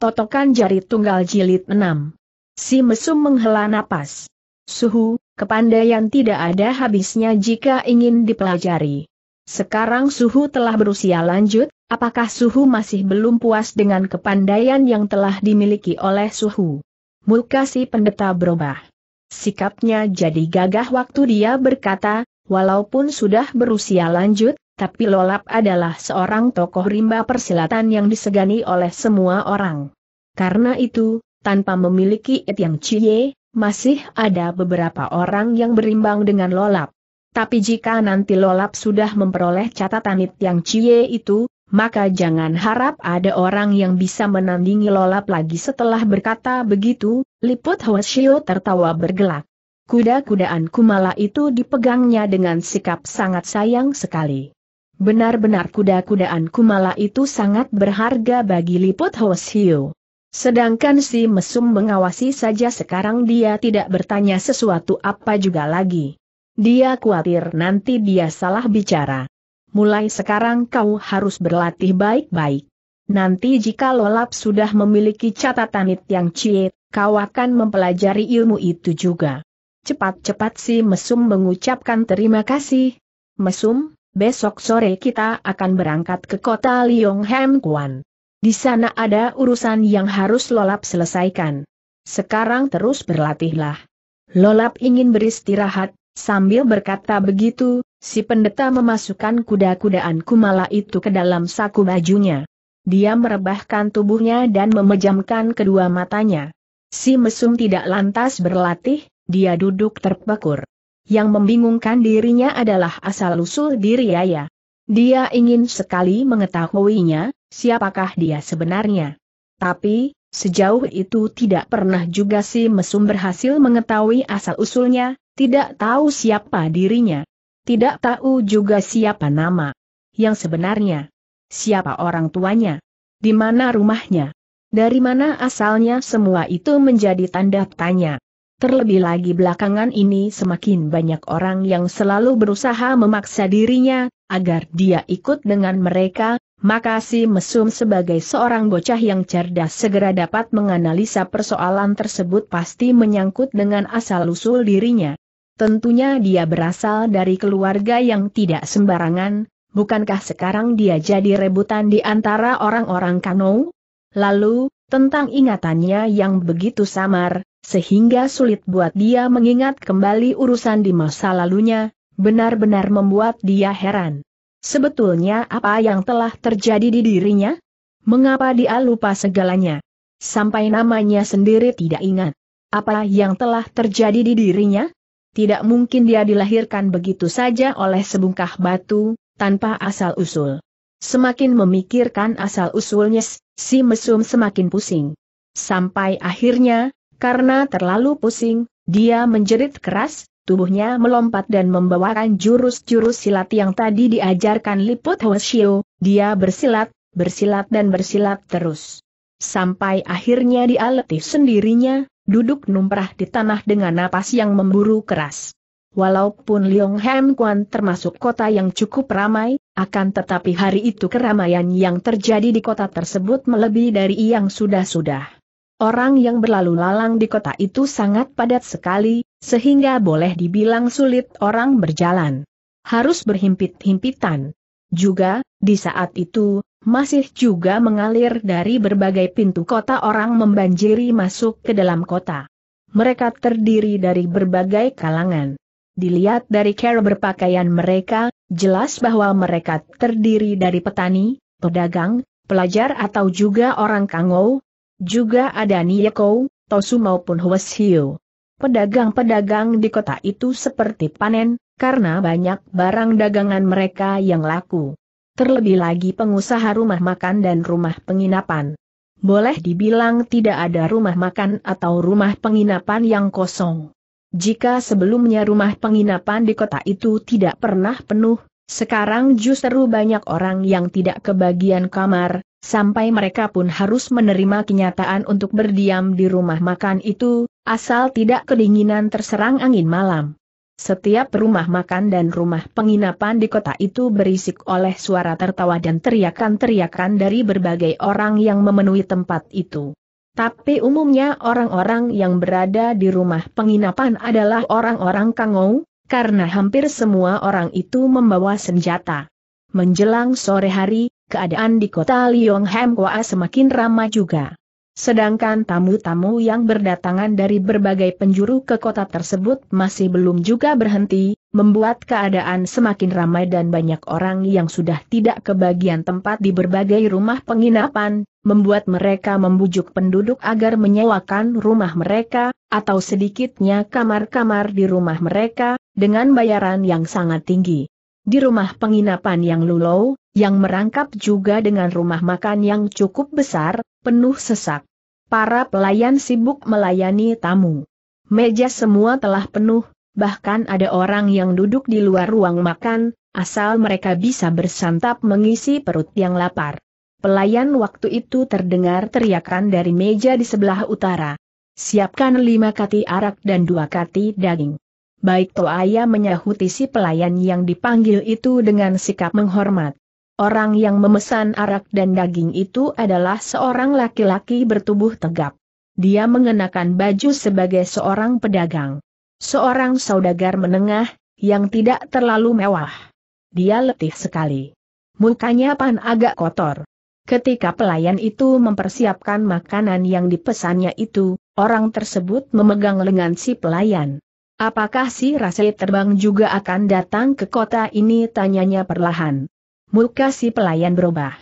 Totokan jari tunggal jilid 6. Si mesum menghela napas. Suhu, kepandaian tidak ada habisnya jika ingin dipelajari. Sekarang Suhu telah berusia lanjut, apakah Suhu masih belum puas dengan kepandaian yang telah dimiliki oleh Suhu? Muka si pendeta berubah. Sikapnya jadi gagah waktu dia berkata, walaupun sudah berusia lanjut, tapi Lolap adalah seorang tokoh rimba persilatan yang disegani oleh semua orang. Karena itu, tanpa memiliki It Yang Cie, masih ada beberapa orang yang berimbang dengan Lolap. Tapi jika nanti Lolap sudah memperoleh catatan It Yang Cie itu, maka jangan harap ada orang yang bisa menandingi Lolap lagi setelah berkata begitu, liput Hwasyo tertawa bergelak. Kuda-kudaan Kumala itu dipegangnya dengan sikap sangat sayang sekali. Benar-benar kuda kudaan Kumala itu sangat berharga bagi Liput Hoshio. Sedangkan si mesum mengawasi saja sekarang dia tidak bertanya sesuatu apa juga lagi. Dia khawatir nanti dia salah bicara. Mulai sekarang kau harus berlatih baik-baik. Nanti jika Lolap sudah memiliki catatan it yang cie, kau akan mempelajari ilmu itu juga. Cepat-cepat si mesum mengucapkan terima kasih. Mesum, Besok sore kita akan berangkat ke kota Hem Kuan. Di sana ada urusan yang harus Lolap selesaikan. Sekarang terus berlatihlah. Lolap ingin beristirahat, sambil berkata begitu, si pendeta memasukkan kuda-kudaan kumala itu ke dalam saku bajunya. Dia merebahkan tubuhnya dan memejamkan kedua matanya. Si mesum tidak lantas berlatih, dia duduk terpekur. Yang membingungkan dirinya adalah asal-usul diri Yaya. Dia ingin sekali mengetahuinya, siapakah dia sebenarnya. Tapi, sejauh itu tidak pernah juga si mesum berhasil mengetahui asal-usulnya, tidak tahu siapa dirinya. Tidak tahu juga siapa nama. Yang sebenarnya. Siapa orang tuanya. Di mana rumahnya. Dari mana asalnya semua itu menjadi tanda tanya. Terlebih lagi belakangan ini semakin banyak orang yang selalu berusaha memaksa dirinya, agar dia ikut dengan mereka, maka si Mesum sebagai seorang bocah yang cerdas segera dapat menganalisa persoalan tersebut pasti menyangkut dengan asal-usul dirinya. Tentunya dia berasal dari keluarga yang tidak sembarangan, bukankah sekarang dia jadi rebutan di antara orang-orang Kanou? Lalu, tentang ingatannya yang begitu samar, sehingga sulit buat dia mengingat kembali urusan di masa lalunya, benar-benar membuat dia heran. Sebetulnya apa yang telah terjadi di dirinya? Mengapa dia lupa segalanya? Sampai namanya sendiri tidak ingat. Apa yang telah terjadi di dirinya? Tidak mungkin dia dilahirkan begitu saja oleh sebungkah batu, tanpa asal-usul. Semakin memikirkan asal-usulnya, si mesum semakin pusing. Sampai akhirnya, karena terlalu pusing, dia menjerit keras, tubuhnya melompat dan membawakan jurus-jurus silat yang tadi diajarkan Liput Hoshio, dia bersilat, bersilat dan bersilat terus. Sampai akhirnya dia letih sendirinya, duduk numprah di tanah dengan napas yang memburu keras. Walaupun Hem Kwan termasuk kota yang cukup ramai, akan tetapi hari itu keramaian yang terjadi di kota tersebut melebihi dari yang sudah-sudah. Orang yang berlalu lalang di kota itu sangat padat sekali, sehingga boleh dibilang sulit orang berjalan. Harus berhimpit-himpitan. Juga, di saat itu, masih juga mengalir dari berbagai pintu kota orang membanjiri masuk ke dalam kota. Mereka terdiri dari berbagai kalangan. Dilihat dari cara berpakaian mereka, jelas bahwa mereka terdiri dari petani, pedagang, pelajar atau juga orang kangou, juga ada Nieko, Tosu maupun Hwashiu. Pedagang-pedagang di kota itu seperti panen, karena banyak barang dagangan mereka yang laku. Terlebih lagi pengusaha rumah makan dan rumah penginapan. Boleh dibilang tidak ada rumah makan atau rumah penginapan yang kosong. Jika sebelumnya rumah penginapan di kota itu tidak pernah penuh, sekarang justru banyak orang yang tidak kebagian kamar, Sampai mereka pun harus menerima kenyataan untuk berdiam di rumah makan itu, asal tidak kedinginan terserang angin malam. Setiap rumah makan dan rumah penginapan di kota itu berisik oleh suara tertawa dan teriakan-teriakan dari berbagai orang yang memenuhi tempat itu. Tapi umumnya orang-orang yang berada di rumah penginapan adalah orang-orang kangou, karena hampir semua orang itu membawa senjata. Menjelang sore hari, keadaan di kota Liongham Hoa semakin ramai juga. Sedangkan tamu-tamu yang berdatangan dari berbagai penjuru ke kota tersebut masih belum juga berhenti, membuat keadaan semakin ramai dan banyak orang yang sudah tidak kebagian tempat di berbagai rumah penginapan, membuat mereka membujuk penduduk agar menyewakan rumah mereka, atau sedikitnya kamar-kamar di rumah mereka, dengan bayaran yang sangat tinggi. Di rumah penginapan yang lulau, yang merangkap juga dengan rumah makan yang cukup besar, penuh sesak. Para pelayan sibuk melayani tamu. Meja semua telah penuh, bahkan ada orang yang duduk di luar ruang makan, asal mereka bisa bersantap mengisi perut yang lapar. Pelayan waktu itu terdengar teriakan dari meja di sebelah utara. Siapkan lima kati arak dan dua kati daging. Baik ayah menyahuti si pelayan yang dipanggil itu dengan sikap menghormat. Orang yang memesan arak dan daging itu adalah seorang laki-laki bertubuh tegap. Dia mengenakan baju sebagai seorang pedagang. Seorang saudagar menengah, yang tidak terlalu mewah. Dia letih sekali. Mukanya pan agak kotor. Ketika pelayan itu mempersiapkan makanan yang dipesannya itu, orang tersebut memegang lengan si pelayan. Apakah si Rasel terbang juga akan datang ke kota ini? Tanyanya perlahan. Muka si pelayan berubah.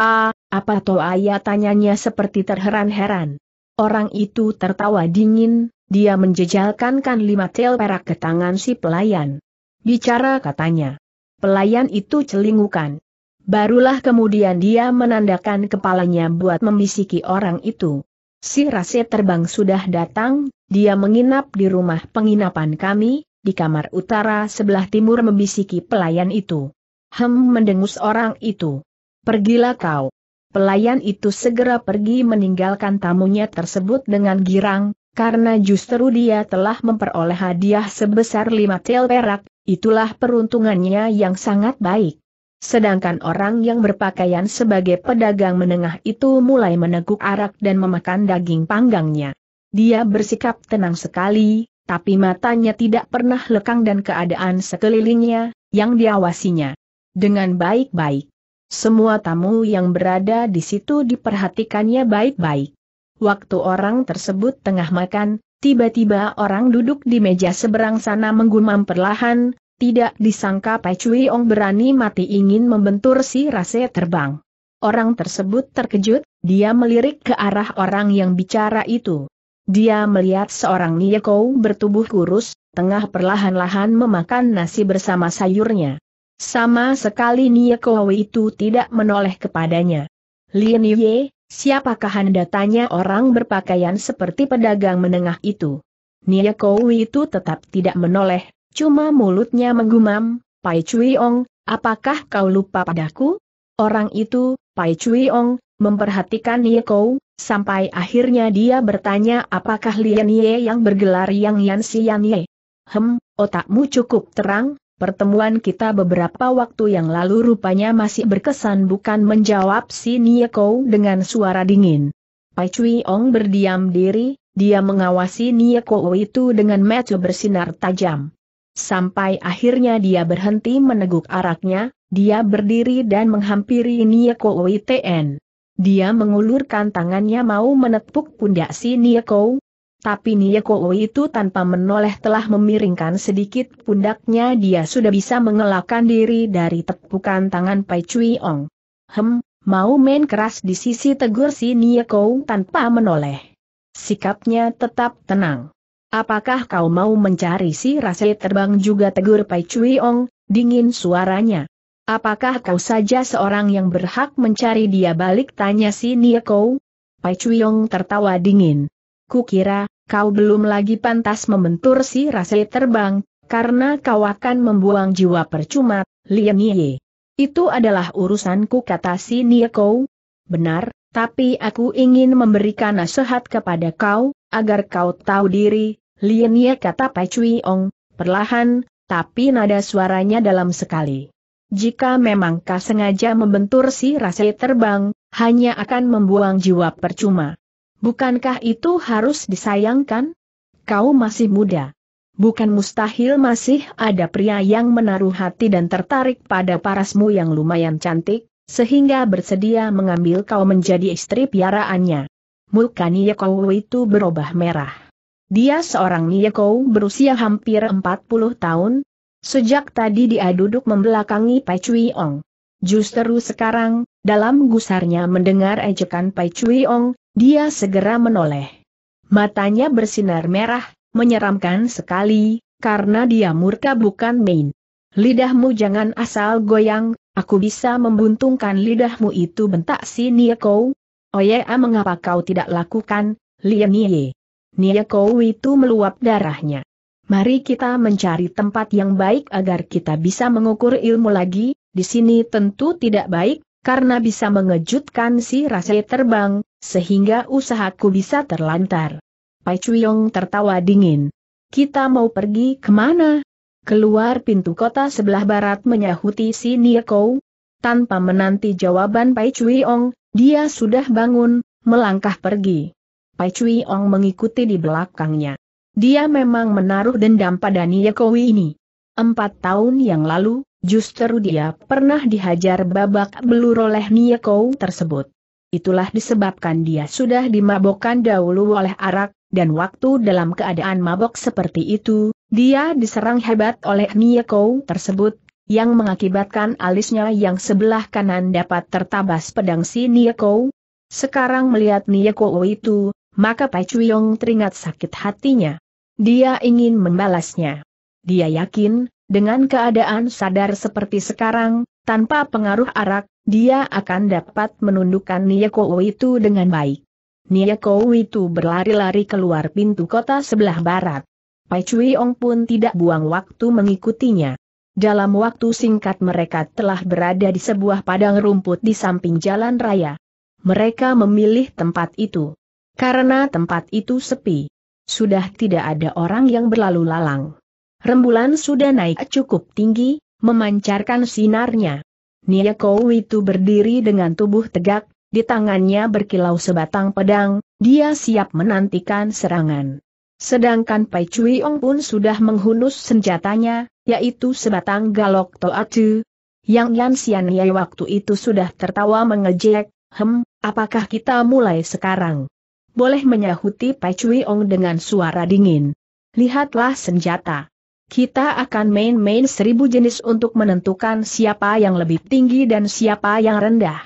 Ah, apa toh ayah tanyanya seperti terheran-heran. Orang itu tertawa dingin, dia menjejalkan kan lima tel perak ke tangan si pelayan. Bicara katanya. Pelayan itu celingukan. Barulah kemudian dia menandakan kepalanya buat memisiki orang itu. Si Rase terbang sudah datang, dia menginap di rumah penginapan kami, di kamar utara sebelah timur membisiki pelayan itu. Hem mendengus orang itu. Pergilah kau. Pelayan itu segera pergi meninggalkan tamunya tersebut dengan girang, karena justru dia telah memperoleh hadiah sebesar lima tel perak, itulah peruntungannya yang sangat baik. Sedangkan orang yang berpakaian sebagai pedagang menengah itu mulai meneguk arak dan memakan daging panggangnya. Dia bersikap tenang sekali, tapi matanya tidak pernah lekang dan keadaan sekelilingnya, yang diawasinya. Dengan baik-baik. Semua tamu yang berada di situ diperhatikannya baik-baik. Waktu orang tersebut tengah makan, tiba-tiba orang duduk di meja seberang sana menggumam perlahan, tidak disangka Pai Cui Ong berani mati ingin membentur si Rase terbang. Orang tersebut terkejut, dia melirik ke arah orang yang bicara itu. Dia melihat seorang Niekou bertubuh kurus, tengah perlahan-lahan memakan nasi bersama sayurnya. Sama sekali Niekou itu tidak menoleh kepadanya. Lian Yue, siapakah anda tanya orang berpakaian seperti pedagang menengah itu? Niekou itu tetap tidak menoleh, Cuma mulutnya menggumam, Pai Cui Ong, apakah kau lupa padaku? Orang itu, Pai Cui Ong, memperhatikan Nie Kou, sampai akhirnya dia bertanya apakah Lian Ye yang bergelar Yang Yan Si Yan Ye. Hem, otakmu cukup terang, pertemuan kita beberapa waktu yang lalu rupanya masih berkesan bukan menjawab si Nie Kou dengan suara dingin. Pai Cui Ong berdiam diri, dia mengawasi Nie Kou itu dengan mata bersinar tajam. Sampai akhirnya dia berhenti meneguk araknya, dia berdiri dan menghampiri Nieko Witen. Dia mengulurkan tangannya mau menepuk pundak si Nieko, tapi Nieko itu tanpa menoleh telah memiringkan sedikit pundaknya dia sudah bisa mengelakkan diri dari tepukan tangan Pai Cui Ong. Hem, mau main keras di sisi tegur si Nieko tanpa menoleh. Sikapnya tetap tenang. Apakah kau mau mencari si rasa terbang juga tegur Pai Cui Ong, dingin suaranya. Apakah kau saja seorang yang berhak mencari dia balik tanya si Kou? Pai Cui Ong tertawa dingin. Kukira, kau belum lagi pantas membentur si rasa terbang, karena kau akan membuang jiwa percuma, Lian Nie. Itu adalah urusanku kata si Kou. Benar, tapi aku ingin memberikan nasihat kepada kau, agar kau tahu diri, Lien Ye kata Pai Cui Ong, perlahan, tapi nada suaranya dalam sekali. Jika memang kau sengaja membentur si Rase terbang, hanya akan membuang jiwa percuma. Bukankah itu harus disayangkan? Kau masih muda. Bukan mustahil masih ada pria yang menaruh hati dan tertarik pada parasmu yang lumayan cantik, sehingga bersedia mengambil kau menjadi istri piaraannya. Mulkani Yekowu itu berubah merah. Dia seorang Niekou berusia hampir 40 tahun. Sejak tadi dia duduk membelakangi Pai Cui Ong. Justru sekarang, dalam gusarnya mendengar ejekan Pai Cui Ong, dia segera menoleh. Matanya bersinar merah, menyeramkan sekali, karena dia murka bukan main. Lidahmu jangan asal goyang, aku bisa membuntungkan lidahmu itu bentak si Niekou. Oye mengapa kau tidak lakukan, Lian Ye. Nia Kou itu meluap darahnya. Mari kita mencari tempat yang baik agar kita bisa mengukur ilmu lagi, di sini tentu tidak baik, karena bisa mengejutkan si rasa terbang, sehingga usahaku bisa terlantar. Pai Chuyong tertawa dingin. Kita mau pergi kemana? Keluar pintu kota sebelah barat menyahuti si Nia Kou. Tanpa menanti jawaban Pai Chuyong, dia sudah bangun, melangkah pergi. Pai Cui Ong mengikuti di belakangnya. Dia memang menaruh dendam pada Nia Kowi ini. Empat tahun yang lalu, justru dia pernah dihajar babak belur oleh Nia Kou tersebut. Itulah disebabkan dia sudah dimabokkan dahulu oleh arak, dan waktu dalam keadaan mabok seperti itu, dia diserang hebat oleh Nia Kou tersebut, yang mengakibatkan alisnya yang sebelah kanan dapat tertabas pedang si Nia Kou. Sekarang melihat Nia Kou itu, maka Pai Chuyong teringat sakit hatinya. Dia ingin membalasnya. Dia yakin, dengan keadaan sadar seperti sekarang, tanpa pengaruh arak, dia akan dapat menundukkan Niyako itu dengan baik. Niyako itu berlari-lari keluar pintu kota sebelah barat. Pai Cui Ong pun tidak buang waktu mengikutinya. Dalam waktu singkat mereka telah berada di sebuah padang rumput di samping jalan raya. Mereka memilih tempat itu. Karena tempat itu sepi. Sudah tidak ada orang yang berlalu lalang. Rembulan sudah naik cukup tinggi, memancarkan sinarnya. Niyako itu berdiri dengan tubuh tegak, di tangannya berkilau sebatang pedang, dia siap menantikan serangan. Sedangkan Pai Cui Ong pun sudah menghunus senjatanya, yaitu sebatang galok toa toatu. Yang Yan Sian Yai waktu itu sudah tertawa mengejek, hem, apakah kita mulai sekarang? boleh menyahuti Cui Ong dengan suara dingin. Lihatlah senjata. Kita akan main-main seribu jenis untuk menentukan siapa yang lebih tinggi dan siapa yang rendah.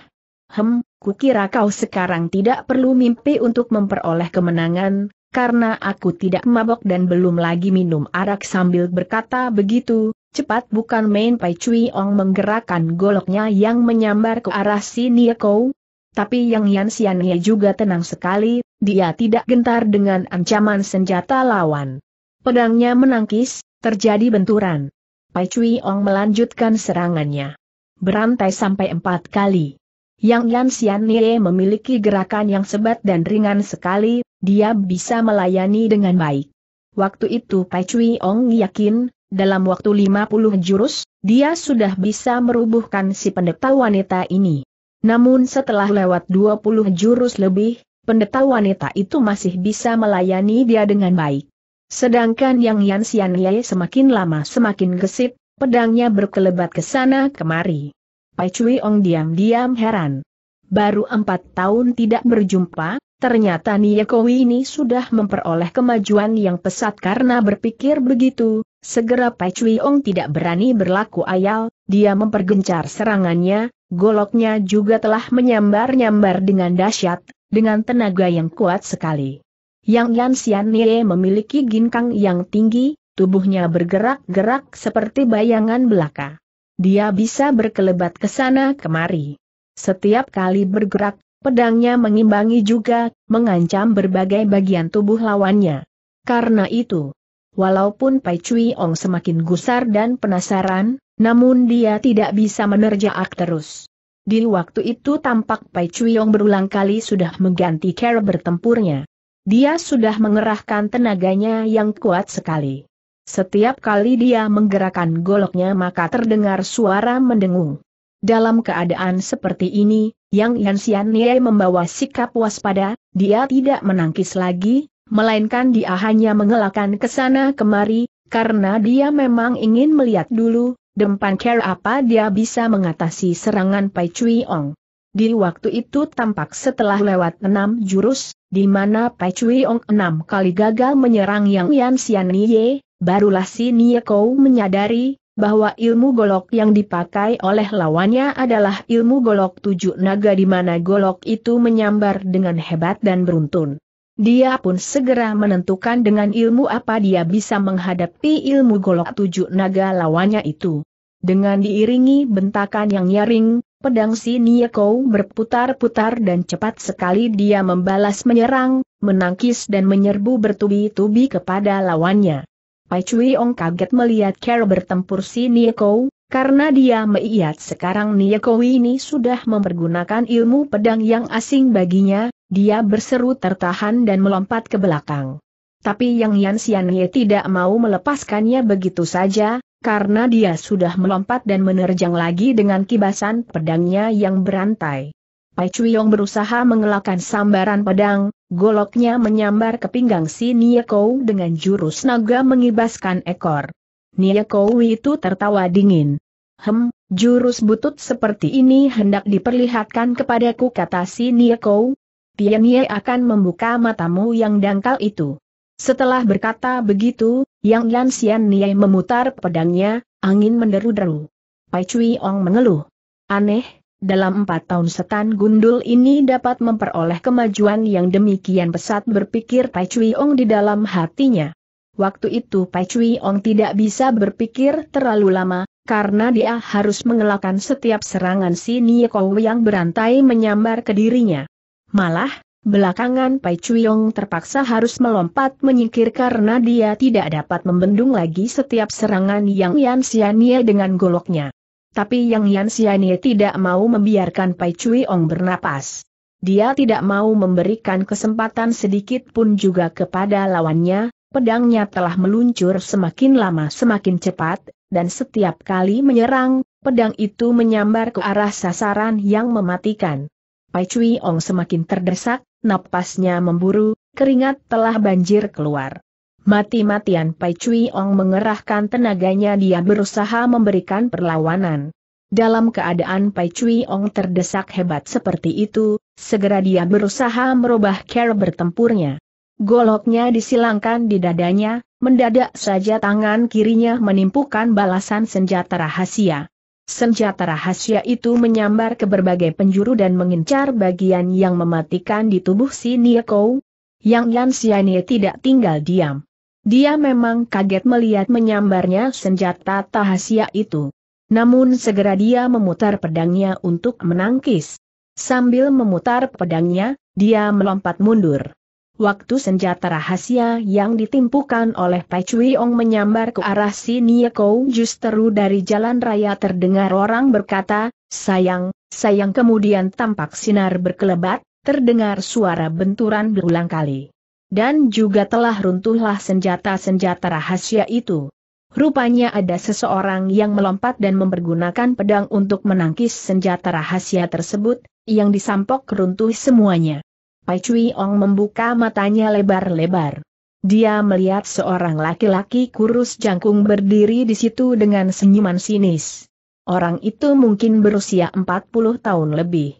Hem, kukira kau sekarang tidak perlu mimpi untuk memperoleh kemenangan, karena aku tidak mabok dan belum lagi minum arak sambil berkata begitu, Cepat bukan main Pai Cui Ong menggerakkan goloknya yang menyambar ke arah si Kou. Tapi Yang Yan Sian juga tenang sekali, dia tidak gentar dengan ancaman senjata lawan. Pedangnya menangkis, terjadi benturan. Pai Cui Ong melanjutkan serangannya. Berantai sampai empat kali. Yang Yan Xian Nie memiliki gerakan yang sebat dan ringan sekali, dia bisa melayani dengan baik. Waktu itu Pai Cui Ong yakin, dalam waktu 50 jurus, dia sudah bisa merubuhkan si pendeta wanita ini. Namun setelah lewat 20 jurus lebih, pendeta wanita itu masih bisa melayani dia dengan baik. Sedangkan Yang Yan Xian Ye semakin lama semakin gesit, pedangnya berkelebat ke sana kemari. Pai Cui Ong diam-diam heran. Baru empat tahun tidak berjumpa, ternyata Kowi ini sudah memperoleh kemajuan yang pesat karena berpikir begitu, segera Pai Cui Ong tidak berani berlaku ayal, dia mempergencar serangannya, goloknya juga telah menyambar-nyambar dengan dahsyat, dengan tenaga yang kuat sekali. Yang Yan Xian Nie memiliki ginkang yang tinggi, tubuhnya bergerak-gerak seperti bayangan belaka. Dia bisa berkelebat ke sana kemari. Setiap kali bergerak, pedangnya mengimbangi juga, mengancam berbagai bagian tubuh lawannya. Karena itu, walaupun Pai Cui Ong semakin gusar dan penasaran, namun dia tidak bisa menerjaak terus. Di waktu itu tampak Pai Chuyong berulang kali sudah mengganti cara bertempurnya. Dia sudah mengerahkan tenaganya yang kuat sekali. Setiap kali dia menggerakkan goloknya maka terdengar suara mendengung. Dalam keadaan seperti ini, Yang Yansian Nie membawa sikap waspada, dia tidak menangkis lagi, melainkan dia hanya mengelakkan ke sana kemari, karena dia memang ingin melihat dulu, Dempan care apa dia bisa mengatasi serangan Pai Cui Ong. Di waktu itu tampak setelah lewat enam jurus, di mana Pai Cui Ong enam kali gagal menyerang Yang Yan Xian Nie, barulah si Nie Kou menyadari bahwa ilmu golok yang dipakai oleh lawannya adalah ilmu golok tujuh naga di mana golok itu menyambar dengan hebat dan beruntun. Dia pun segera menentukan dengan ilmu apa dia bisa menghadapi ilmu golok tujuh naga lawannya itu. Dengan diiringi bentakan yang nyaring, pedang si Nieko berputar-putar dan cepat sekali dia membalas menyerang, menangkis dan menyerbu bertubi-tubi kepada lawannya. Pai Cui Ong kaget melihat Carol bertempur si Nieko, karena dia melihat sekarang Nieko ini sudah mempergunakan ilmu pedang yang asing baginya, dia berseru tertahan dan melompat ke belakang. Tapi Yang Yan Ye tidak mau melepaskannya begitu saja, karena dia sudah melompat dan menerjang lagi dengan kibasan pedangnya yang berantai. Pai Chuyong berusaha mengelakkan sambaran pedang, goloknya menyambar ke pinggang si Kou dengan jurus naga mengibaskan ekor. Kou itu tertawa dingin. Hem, jurus butut seperti ini hendak diperlihatkan kepadaku kata si Kou. Ye akan membuka matamu yang dangkal itu. Setelah berkata begitu, Yang Lan Xian Nie memutar pedangnya, angin menderu-deru. Pai Cui Ong mengeluh. Aneh, dalam empat tahun setan gundul ini dapat memperoleh kemajuan yang demikian pesat berpikir Pai Cui Ong di dalam hatinya. Waktu itu Pai Cui Ong tidak bisa berpikir terlalu lama, karena dia harus mengelakkan setiap serangan si Kou yang berantai menyambar ke dirinya. Malah, belakangan Pai Chuyong terpaksa harus melompat menyingkir karena dia tidak dapat membendung lagi setiap serangan yang Yan Xianye dengan goloknya. Tapi Yang Yan Xianye tidak mau membiarkan Pai Chuyong bernapas. Dia tidak mau memberikan kesempatan sedikit pun juga kepada lawannya, pedangnya telah meluncur semakin lama semakin cepat, dan setiap kali menyerang, pedang itu menyambar ke arah sasaran yang mematikan. Pai Cui Ong semakin terdesak, napasnya memburu, keringat telah banjir keluar. Mati-matian Pai Cui Ong mengerahkan tenaganya dia berusaha memberikan perlawanan. Dalam keadaan Pai Cui Ong terdesak hebat seperti itu, segera dia berusaha merubah cara bertempurnya. Goloknya disilangkan di dadanya, mendadak saja tangan kirinya menimpukan balasan senjata rahasia. Senjata rahasia itu menyambar ke berbagai penjuru dan mengincar bagian yang mematikan di tubuh si Nieko. Yang Yan Xianye tidak tinggal diam. Dia memang kaget melihat menyambarnya senjata rahasia itu. Namun segera dia memutar pedangnya untuk menangkis. Sambil memutar pedangnya, dia melompat mundur. Waktu senjata rahasia yang ditimpukan oleh Pai Cui Ong menyambar ke arah si Kou, justru dari jalan raya terdengar orang berkata, sayang, sayang kemudian tampak sinar berkelebat, terdengar suara benturan berulang kali. Dan juga telah runtuhlah senjata-senjata rahasia itu. Rupanya ada seseorang yang melompat dan mempergunakan pedang untuk menangkis senjata rahasia tersebut, yang disampok runtuh semuanya. Pai Cui Ong membuka matanya lebar-lebar. Dia melihat seorang laki-laki kurus jangkung berdiri di situ dengan senyuman sinis. Orang itu mungkin berusia 40 tahun lebih.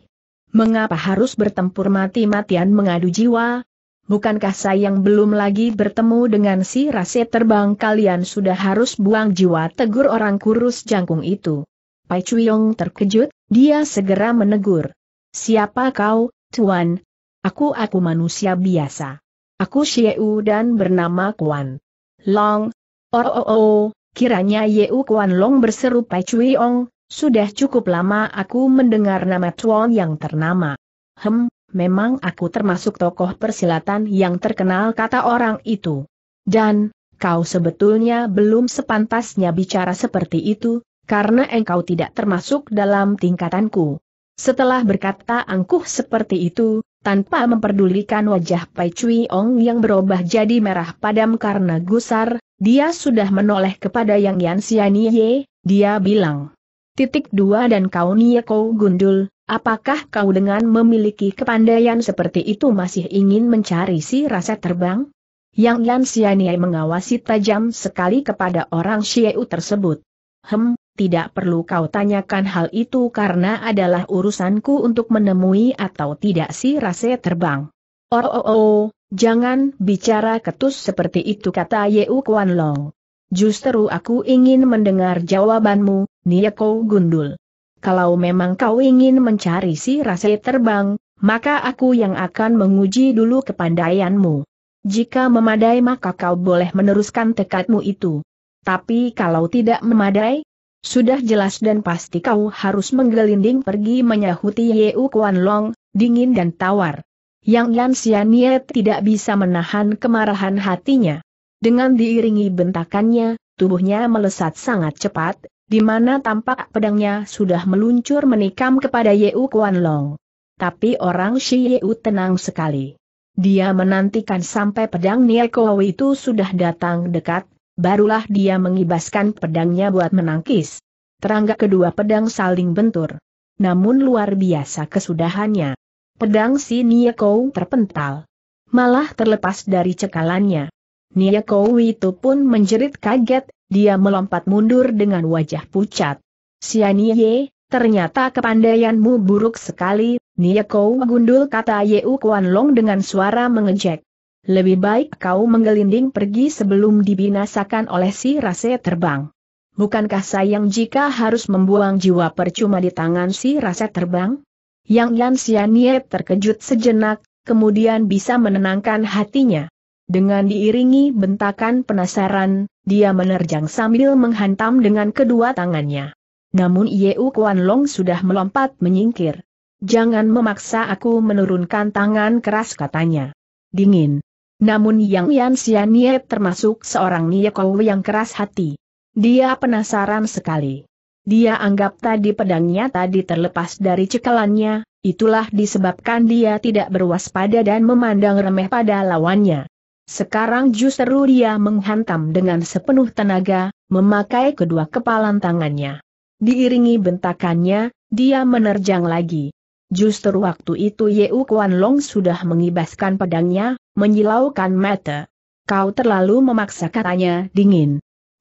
Mengapa harus bertempur mati-matian mengadu jiwa? Bukankah sayang belum lagi bertemu dengan si rase terbang kalian sudah harus buang jiwa tegur orang kurus jangkung itu? Pai Chuyong terkejut, dia segera menegur. Siapa kau, Tuan, Aku aku manusia biasa. Aku Xieu dan bernama Kuan Long. Oh oh oh, kiranya Yeu Kuan Long berseru Pai Cui Ong, sudah cukup lama aku mendengar nama Chuan yang ternama. Hem, memang aku termasuk tokoh persilatan yang terkenal kata orang itu. Dan, kau sebetulnya belum sepantasnya bicara seperti itu, karena engkau tidak termasuk dalam tingkatanku. Setelah berkata angkuh seperti itu, tanpa memperdulikan wajah Pai Cui Ong yang berubah jadi merah padam karena gusar, dia sudah menoleh kepada Yang Yan Xianye, dia bilang. Titik dua dan kau kau gundul, apakah kau dengan memiliki kepandaian seperti itu masih ingin mencari si rasa terbang? Yang Yan Xianye mengawasi tajam sekali kepada orang Xie U tersebut. Hem, tidak perlu kau tanyakan hal itu karena adalah urusanku untuk menemui atau tidak si Rase terbang. Oh, oh, oh, jangan bicara ketus seperti itu kata Yeu Kuan Long. Justru aku ingin mendengar jawabanmu, Nieko Gundul. Kalau memang kau ingin mencari si Rase terbang, maka aku yang akan menguji dulu kepandaianmu. Jika memadai maka kau boleh meneruskan tekadmu itu. Tapi kalau tidak memadai, sudah jelas dan pasti kau harus menggelinding pergi menyahuti Yeu Kuan Long, dingin dan tawar. Yang Yan Xianye tidak bisa menahan kemarahan hatinya. Dengan diiringi bentakannya, tubuhnya melesat sangat cepat, di mana tampak pedangnya sudah meluncur menikam kepada Yeu Kuan Long. Tapi orang Shi Yeu tenang sekali. Dia menantikan sampai pedang Nie Niekowi itu sudah datang dekat, barulah dia mengibaskan pedangnya buat menangkis. Terangga kedua pedang saling bentur. Namun luar biasa kesudahannya. Pedang si Kou terpental. Malah terlepas dari cekalannya. Nia Kou itu pun menjerit kaget, dia melompat mundur dengan wajah pucat. Sianie, ternyata kepandaianmu buruk sekali, Nia Kou gundul kata Yeu Kuan Long dengan suara mengejek. Lebih baik kau menggelinding pergi sebelum dibinasakan oleh si rase terbang. Bukankah sayang jika harus membuang jiwa percuma di tangan si rase terbang? Yang Yan Xianye terkejut sejenak, kemudian bisa menenangkan hatinya. Dengan diiringi bentakan penasaran, dia menerjang sambil menghantam dengan kedua tangannya. Namun Yeu Kuan Long sudah melompat menyingkir. Jangan memaksa aku menurunkan tangan keras katanya. Dingin, namun Yang Yan Xianye termasuk seorang Niyakou yang keras hati. Dia penasaran sekali. Dia anggap tadi pedangnya tadi terlepas dari cekalannya, itulah disebabkan dia tidak berwaspada dan memandang remeh pada lawannya. Sekarang justru dia menghantam dengan sepenuh tenaga, memakai kedua kepalan tangannya. Diiringi bentakannya, dia menerjang lagi. Justru waktu itu Yeu Kuan Long sudah mengibaskan pedangnya, menyilaukan mata. Kau terlalu memaksa katanya dingin.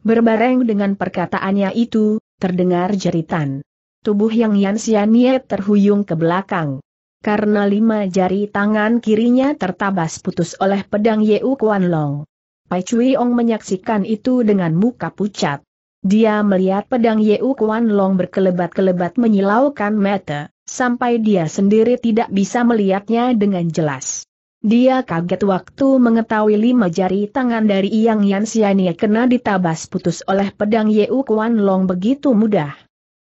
Berbareng dengan perkataannya itu, terdengar jeritan. Tubuh yang Xianye terhuyung ke belakang. Karena lima jari tangan kirinya tertabas putus oleh pedang Yeu Kuan Long. Pai Cui Ong menyaksikan itu dengan muka pucat. Dia melihat pedang Yeu Kuan Long berkelebat-kelebat menyilaukan mata, sampai dia sendiri tidak bisa melihatnya dengan jelas. Dia kaget waktu mengetahui lima jari tangan dari Yang Yan Xianye kena ditabas putus oleh pedang Yeu Kuan Long begitu mudah.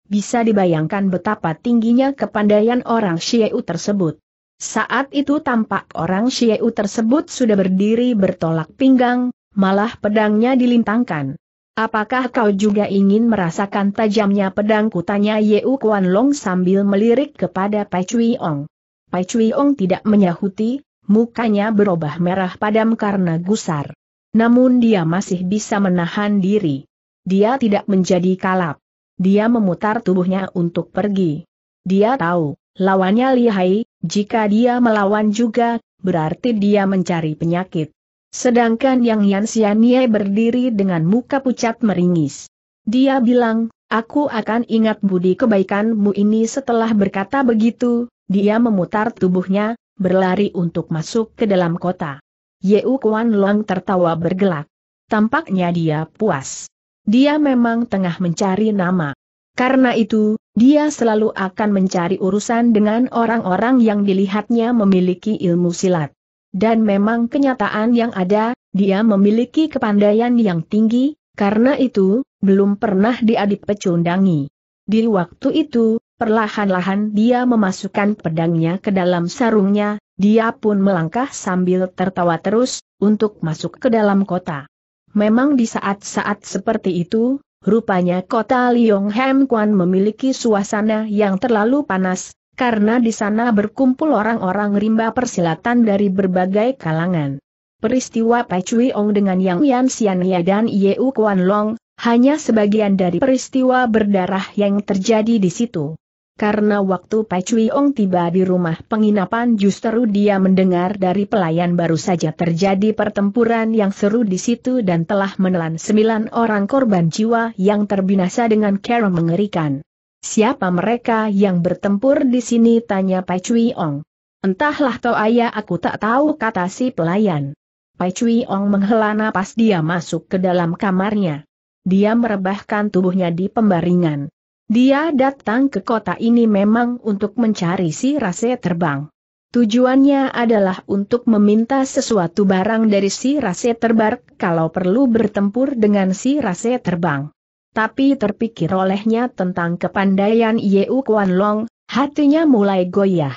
Bisa dibayangkan betapa tingginya kepandaian orang Xieu tersebut. Saat itu tampak orang Xieu tersebut sudah berdiri bertolak pinggang, malah pedangnya dilintangkan. Apakah kau juga ingin merasakan tajamnya pedang kutanya Yeu Kuan Long sambil melirik kepada Pai Cui Ong. Pai Cui Ong tidak menyahuti, mukanya berubah merah padam karena gusar. Namun dia masih bisa menahan diri. Dia tidak menjadi kalap. Dia memutar tubuhnya untuk pergi. Dia tahu, lawannya lihai, jika dia melawan juga, berarti dia mencari penyakit. Sedangkan Yang Yan Xianye berdiri dengan muka pucat meringis. Dia bilang, aku akan ingat budi kebaikanmu ini setelah berkata begitu, dia memutar tubuhnya, berlari untuk masuk ke dalam kota. Ye Kuan Long tertawa bergelak. Tampaknya dia puas. Dia memang tengah mencari nama. Karena itu, dia selalu akan mencari urusan dengan orang-orang yang dilihatnya memiliki ilmu silat. Dan memang kenyataan yang ada, dia memiliki kepandaian yang tinggi, karena itu, belum pernah dia dipecundangi. Di waktu itu, Perlahan-lahan dia memasukkan pedangnya ke dalam sarungnya, dia pun melangkah sambil tertawa terus, untuk masuk ke dalam kota. Memang di saat-saat seperti itu, rupanya kota Hem Kuan memiliki suasana yang terlalu panas, karena di sana berkumpul orang-orang rimba persilatan dari berbagai kalangan. Peristiwa Cui Ong dengan Yang Yan Xiania dan Ye U Kuan Long, hanya sebagian dari peristiwa berdarah yang terjadi di situ. Karena waktu Pai Cui Ong tiba di rumah penginapan justru dia mendengar dari pelayan baru saja terjadi pertempuran yang seru di situ dan telah menelan sembilan orang korban jiwa yang terbinasa dengan cara mengerikan. Siapa mereka yang bertempur di sini tanya Pai Cui Ong. Entahlah toh ayah aku tak tahu kata si pelayan. Pai Cui Ong menghela napas dia masuk ke dalam kamarnya. Dia merebahkan tubuhnya di pembaringan. Dia datang ke kota ini memang untuk mencari si Rase terbang. Tujuannya adalah untuk meminta sesuatu barang dari si Rase terbang kalau perlu bertempur dengan si Rase terbang. Tapi terpikir olehnya tentang kepandaian Yeu Kuan Long, hatinya mulai goyah.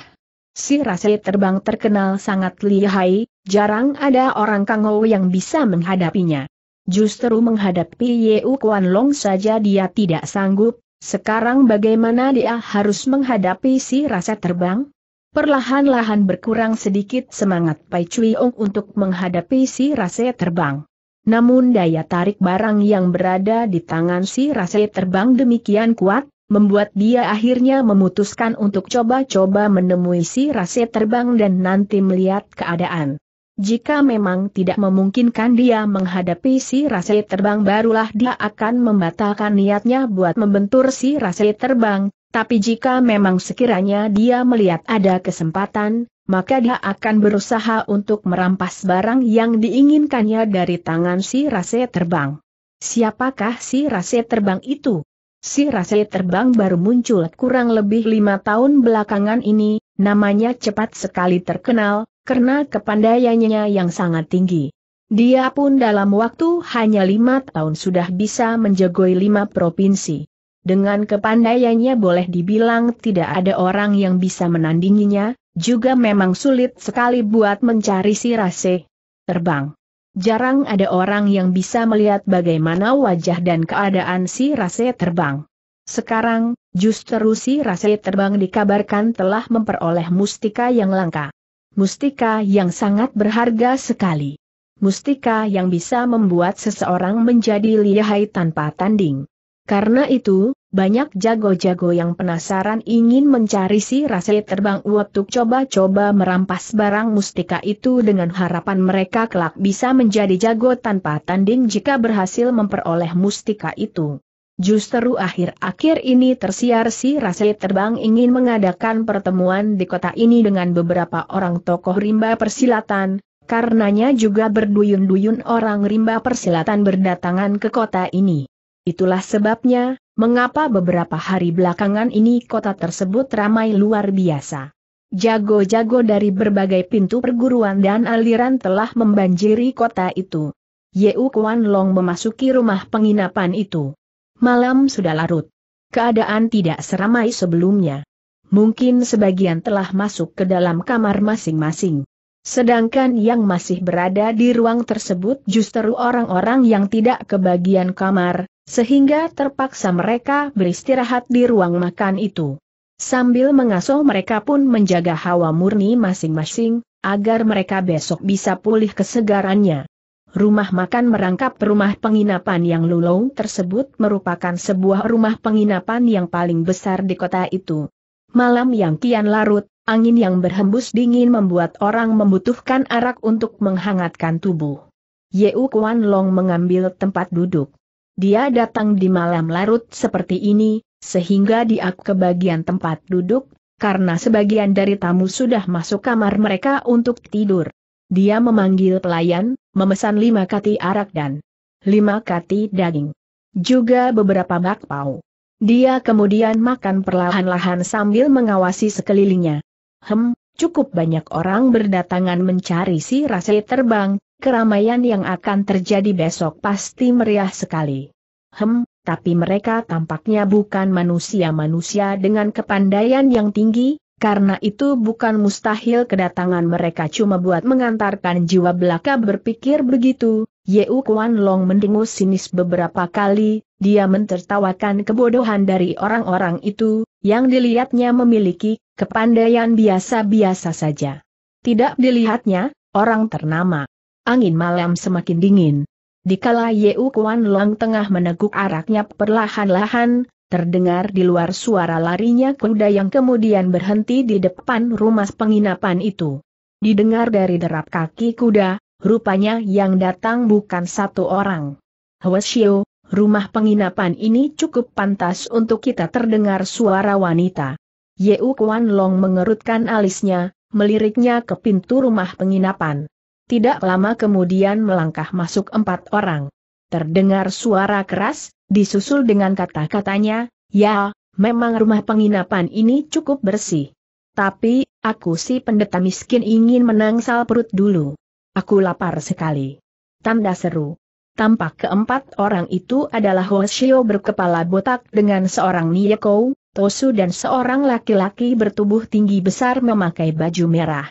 Si Rase terbang terkenal sangat lihai, jarang ada orang Kangou yang bisa menghadapinya. Justru menghadapi Yeu Kuan Long saja dia tidak sanggup, sekarang bagaimana dia harus menghadapi si rasa terbang? Perlahan-lahan berkurang sedikit semangat Pai Cui Ong untuk menghadapi si rasa terbang. Namun daya tarik barang yang berada di tangan si rasa terbang demikian kuat, membuat dia akhirnya memutuskan untuk coba-coba menemui si rasa terbang dan nanti melihat keadaan. Jika memang tidak memungkinkan dia menghadapi si Rase terbang barulah dia akan membatalkan niatnya buat membentur si Rase terbang, tapi jika memang sekiranya dia melihat ada kesempatan, maka dia akan berusaha untuk merampas barang yang diinginkannya dari tangan si Rase terbang. Siapakah si Rase terbang itu? Si Rase terbang baru muncul kurang lebih lima tahun belakangan ini, namanya cepat sekali terkenal, karena kepandaiannya yang sangat tinggi. Dia pun dalam waktu hanya lima tahun sudah bisa menjegoi lima provinsi. Dengan kepandaiannya boleh dibilang tidak ada orang yang bisa menandinginya, juga memang sulit sekali buat mencari si Rase. Terbang. Jarang ada orang yang bisa melihat bagaimana wajah dan keadaan si Rase terbang. Sekarang, justru si Rase terbang dikabarkan telah memperoleh mustika yang langka mustika yang sangat berharga sekali. Mustika yang bisa membuat seseorang menjadi lihai tanpa tanding. Karena itu, banyak jago-jago yang penasaran ingin mencari si rasa terbang untuk coba-coba merampas barang mustika itu dengan harapan mereka kelak bisa menjadi jago tanpa tanding jika berhasil memperoleh mustika itu. Justru akhir-akhir ini tersiar si rase Terbang ingin mengadakan pertemuan di kota ini dengan beberapa orang tokoh rimba persilatan, karenanya juga berduyun-duyun orang rimba persilatan berdatangan ke kota ini. Itulah sebabnya, mengapa beberapa hari belakangan ini kota tersebut ramai luar biasa. Jago-jago dari berbagai pintu perguruan dan aliran telah membanjiri kota itu. Yeu Kuan Long memasuki rumah penginapan itu. Malam sudah larut. Keadaan tidak seramai sebelumnya. Mungkin sebagian telah masuk ke dalam kamar masing-masing. Sedangkan yang masih berada di ruang tersebut justru orang-orang yang tidak kebagian kamar, sehingga terpaksa mereka beristirahat di ruang makan itu. Sambil mengasuh mereka pun menjaga hawa murni masing-masing, agar mereka besok bisa pulih kesegarannya. Rumah makan merangkap rumah penginapan yang lulung tersebut merupakan sebuah rumah penginapan yang paling besar di kota itu. Malam yang kian larut, angin yang berhembus dingin membuat orang membutuhkan arak untuk menghangatkan tubuh. Yeu Kuan Long mengambil tempat duduk. Dia datang di malam larut seperti ini, sehingga dia kebagian tempat duduk, karena sebagian dari tamu sudah masuk kamar mereka untuk tidur. Dia memanggil pelayan, memesan lima kati arak dan lima kati daging. Juga beberapa bakpao. Dia kemudian makan perlahan-lahan sambil mengawasi sekelilingnya. Hem, cukup banyak orang berdatangan mencari si Rase terbang, keramaian yang akan terjadi besok pasti meriah sekali. Hem, tapi mereka tampaknya bukan manusia-manusia dengan kepandaian yang tinggi, karena itu bukan mustahil kedatangan mereka cuma buat mengantarkan jiwa belaka berpikir begitu, Yeu Kuan Long mendengus sinis beberapa kali, dia mentertawakan kebodohan dari orang-orang itu, yang dilihatnya memiliki kepandaian biasa-biasa saja. Tidak dilihatnya, orang ternama. Angin malam semakin dingin. Dikala Yeu Kuan Long tengah meneguk araknya perlahan-lahan, Terdengar di luar suara larinya kuda yang kemudian berhenti di depan rumah penginapan itu. Didengar dari derap kaki kuda, rupanya yang datang bukan satu orang. Hwasyo, rumah penginapan ini cukup pantas untuk kita terdengar suara wanita. Yeu Kuan Long mengerutkan alisnya, meliriknya ke pintu rumah penginapan. Tidak lama kemudian melangkah masuk empat orang. Terdengar suara keras, Disusul dengan kata-katanya, ya, memang rumah penginapan ini cukup bersih. Tapi, aku si pendeta miskin ingin menangsal perut dulu. Aku lapar sekali. Tanda seru. Tampak keempat orang itu adalah Hoshio berkepala botak dengan seorang Niyeko, Tosu dan seorang laki-laki bertubuh tinggi besar memakai baju merah.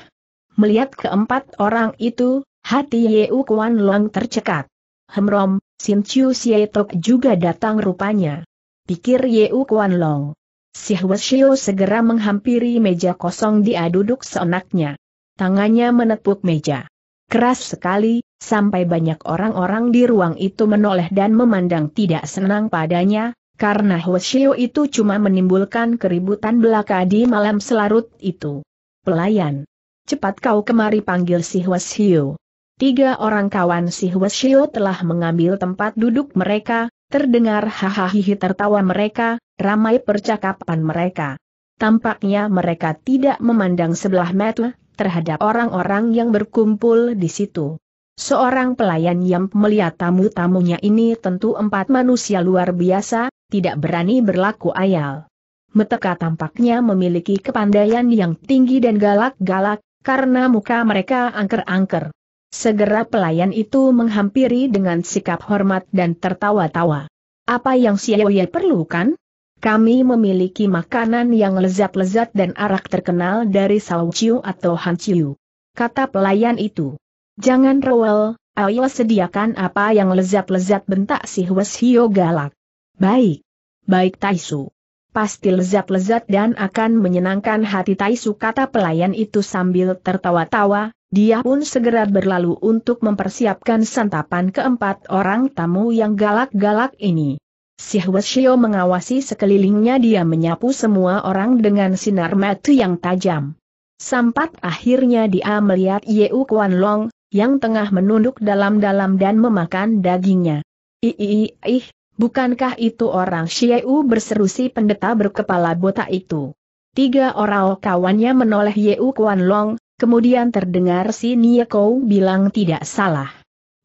Melihat keempat orang itu, hati Yeu Kuan Long tercekat. Hemrom, Sin Chiu Sietok juga datang rupanya. Pikir U Kuan Long. Si Hwa Shio segera menghampiri meja kosong dia duduk seenaknya. Tangannya menepuk meja. Keras sekali, sampai banyak orang-orang di ruang itu menoleh dan memandang tidak senang padanya, karena Hwa Shio itu cuma menimbulkan keributan belaka di malam selarut itu. Pelayan. Cepat kau kemari panggil si Hwa Shio. Tiga orang kawan si Huesio telah mengambil tempat duduk mereka, terdengar hahaha tertawa mereka, ramai percakapan mereka. Tampaknya mereka tidak memandang sebelah mata terhadap orang-orang yang berkumpul di situ. Seorang pelayan yang melihat tamu-tamunya ini tentu empat manusia luar biasa, tidak berani berlaku ayal. Meteka tampaknya memiliki kepandaian yang tinggi dan galak-galak, karena muka mereka angker-angker. Segera pelayan itu menghampiri dengan sikap hormat dan tertawa-tawa. Apa yang si Yoye perlukan? Kami memiliki makanan yang lezat-lezat dan arak terkenal dari chiu atau Hanciu. Kata pelayan itu. Jangan rewel, ayo sediakan apa yang lezat-lezat bentak si Hwes Hio galak. Baik. Baik Taisu pasti lezat-lezat dan akan menyenangkan hati Taisu kata pelayan itu sambil tertawa-tawa, dia pun segera berlalu untuk mempersiapkan santapan keempat orang tamu yang galak-galak ini. Si Hwasyo mengawasi sekelilingnya dia menyapu semua orang dengan sinar mata yang tajam. Sampat akhirnya dia melihat Yeu Kuan Long, yang tengah menunduk dalam-dalam dan memakan dagingnya. Ih, ih, bukankah itu orang Xieu berseru si pendeta berkepala botak itu? Tiga orang kawannya menoleh Yeu Kuan Long, Kemudian terdengar si Kou bilang tidak salah.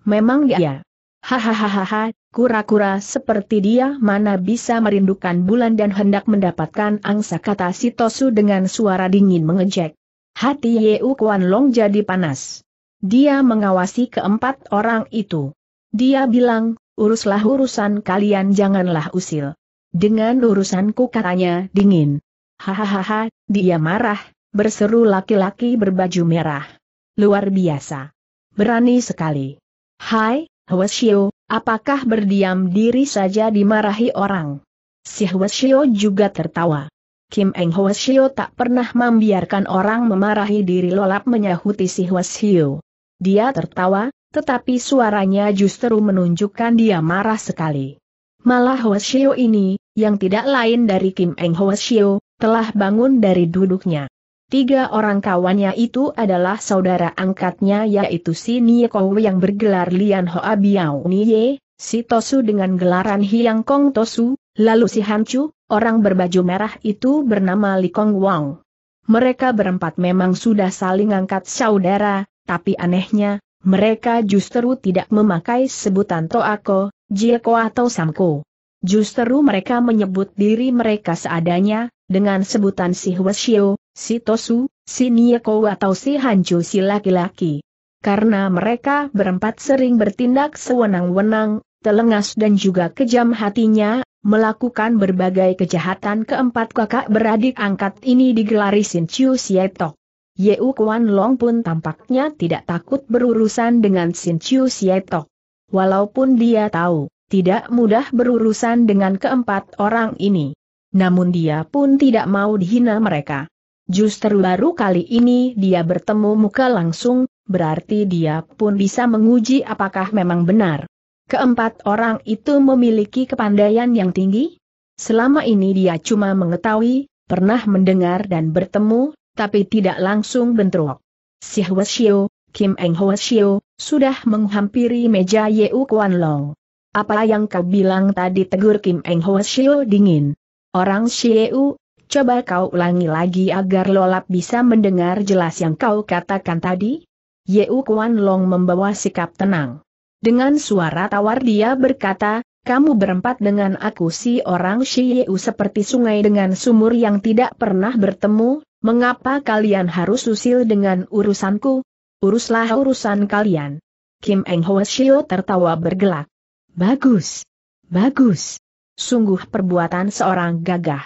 Memang dia. Ya. Hahaha, kura-kura seperti dia mana bisa merindukan bulan dan hendak mendapatkan angsa kata si Tosu dengan suara dingin mengejek. Hati Yeu Kuan Long jadi panas. Dia mengawasi keempat orang itu. Dia bilang, uruslah urusan kalian janganlah usil. Dengan urusanku katanya dingin. Hahaha, dia marah, berseru laki-laki berbaju merah. Luar biasa. Berani sekali. Hai, Hwasyo, apakah berdiam diri saja dimarahi orang? Si Hwasyo juga tertawa. Kim Eng Hwasyo tak pernah membiarkan orang memarahi diri lolap menyahuti si Hwasyo. Dia tertawa, tetapi suaranya justru menunjukkan dia marah sekali. Malah Hwasyo ini, yang tidak lain dari Kim Eng Hwasyo, telah bangun dari duduknya. Tiga orang kawannya itu adalah saudara angkatnya yaitu si Kou yang bergelar Lian Hoa Biao Nye, si Tosu dengan gelaran Hiang Kong Tosu, lalu si Han Chu, orang berbaju merah itu bernama Li Kong Wang. Mereka berempat memang sudah saling angkat saudara, tapi anehnya, mereka justru tidak memakai sebutan Toako, Jieko atau Samko. Justru mereka menyebut diri mereka seadanya, dengan sebutan si Huashio, si Tosu, si Nieko atau si Hanju si laki-laki. Karena mereka berempat sering bertindak sewenang-wenang, telengas dan juga kejam hatinya, melakukan berbagai kejahatan keempat kakak beradik angkat ini digelari Sin Chiu Sietok. Yeu Kuan Long pun tampaknya tidak takut berurusan dengan Sin Chiu Sietok. Walaupun dia tahu, tidak mudah berurusan dengan keempat orang ini. Namun dia pun tidak mau dihina mereka. Justru baru kali ini dia bertemu muka langsung, berarti dia pun bisa menguji apakah memang benar. Keempat orang itu memiliki kepandaian yang tinggi. Selama ini dia cuma mengetahui, pernah mendengar dan bertemu, tapi tidak langsung bentrok. Si Shio, Kim Eng Shio sudah menghampiri meja Yeu Kuan Long. Apa yang kau bilang tadi tegur Kim Eng Shio dingin. Orang Xieu, coba kau ulangi lagi agar Lolap bisa mendengar jelas yang kau katakan tadi? Yeu Kuan Long membawa sikap tenang. Dengan suara tawar dia berkata, kamu berempat dengan aku si orang Xieu seperti sungai dengan sumur yang tidak pernah bertemu, mengapa kalian harus usil dengan urusanku? Uruslah urusan kalian. Kim Eng Hwa Shio tertawa bergelak. Bagus. Bagus. Sungguh perbuatan seorang gagah.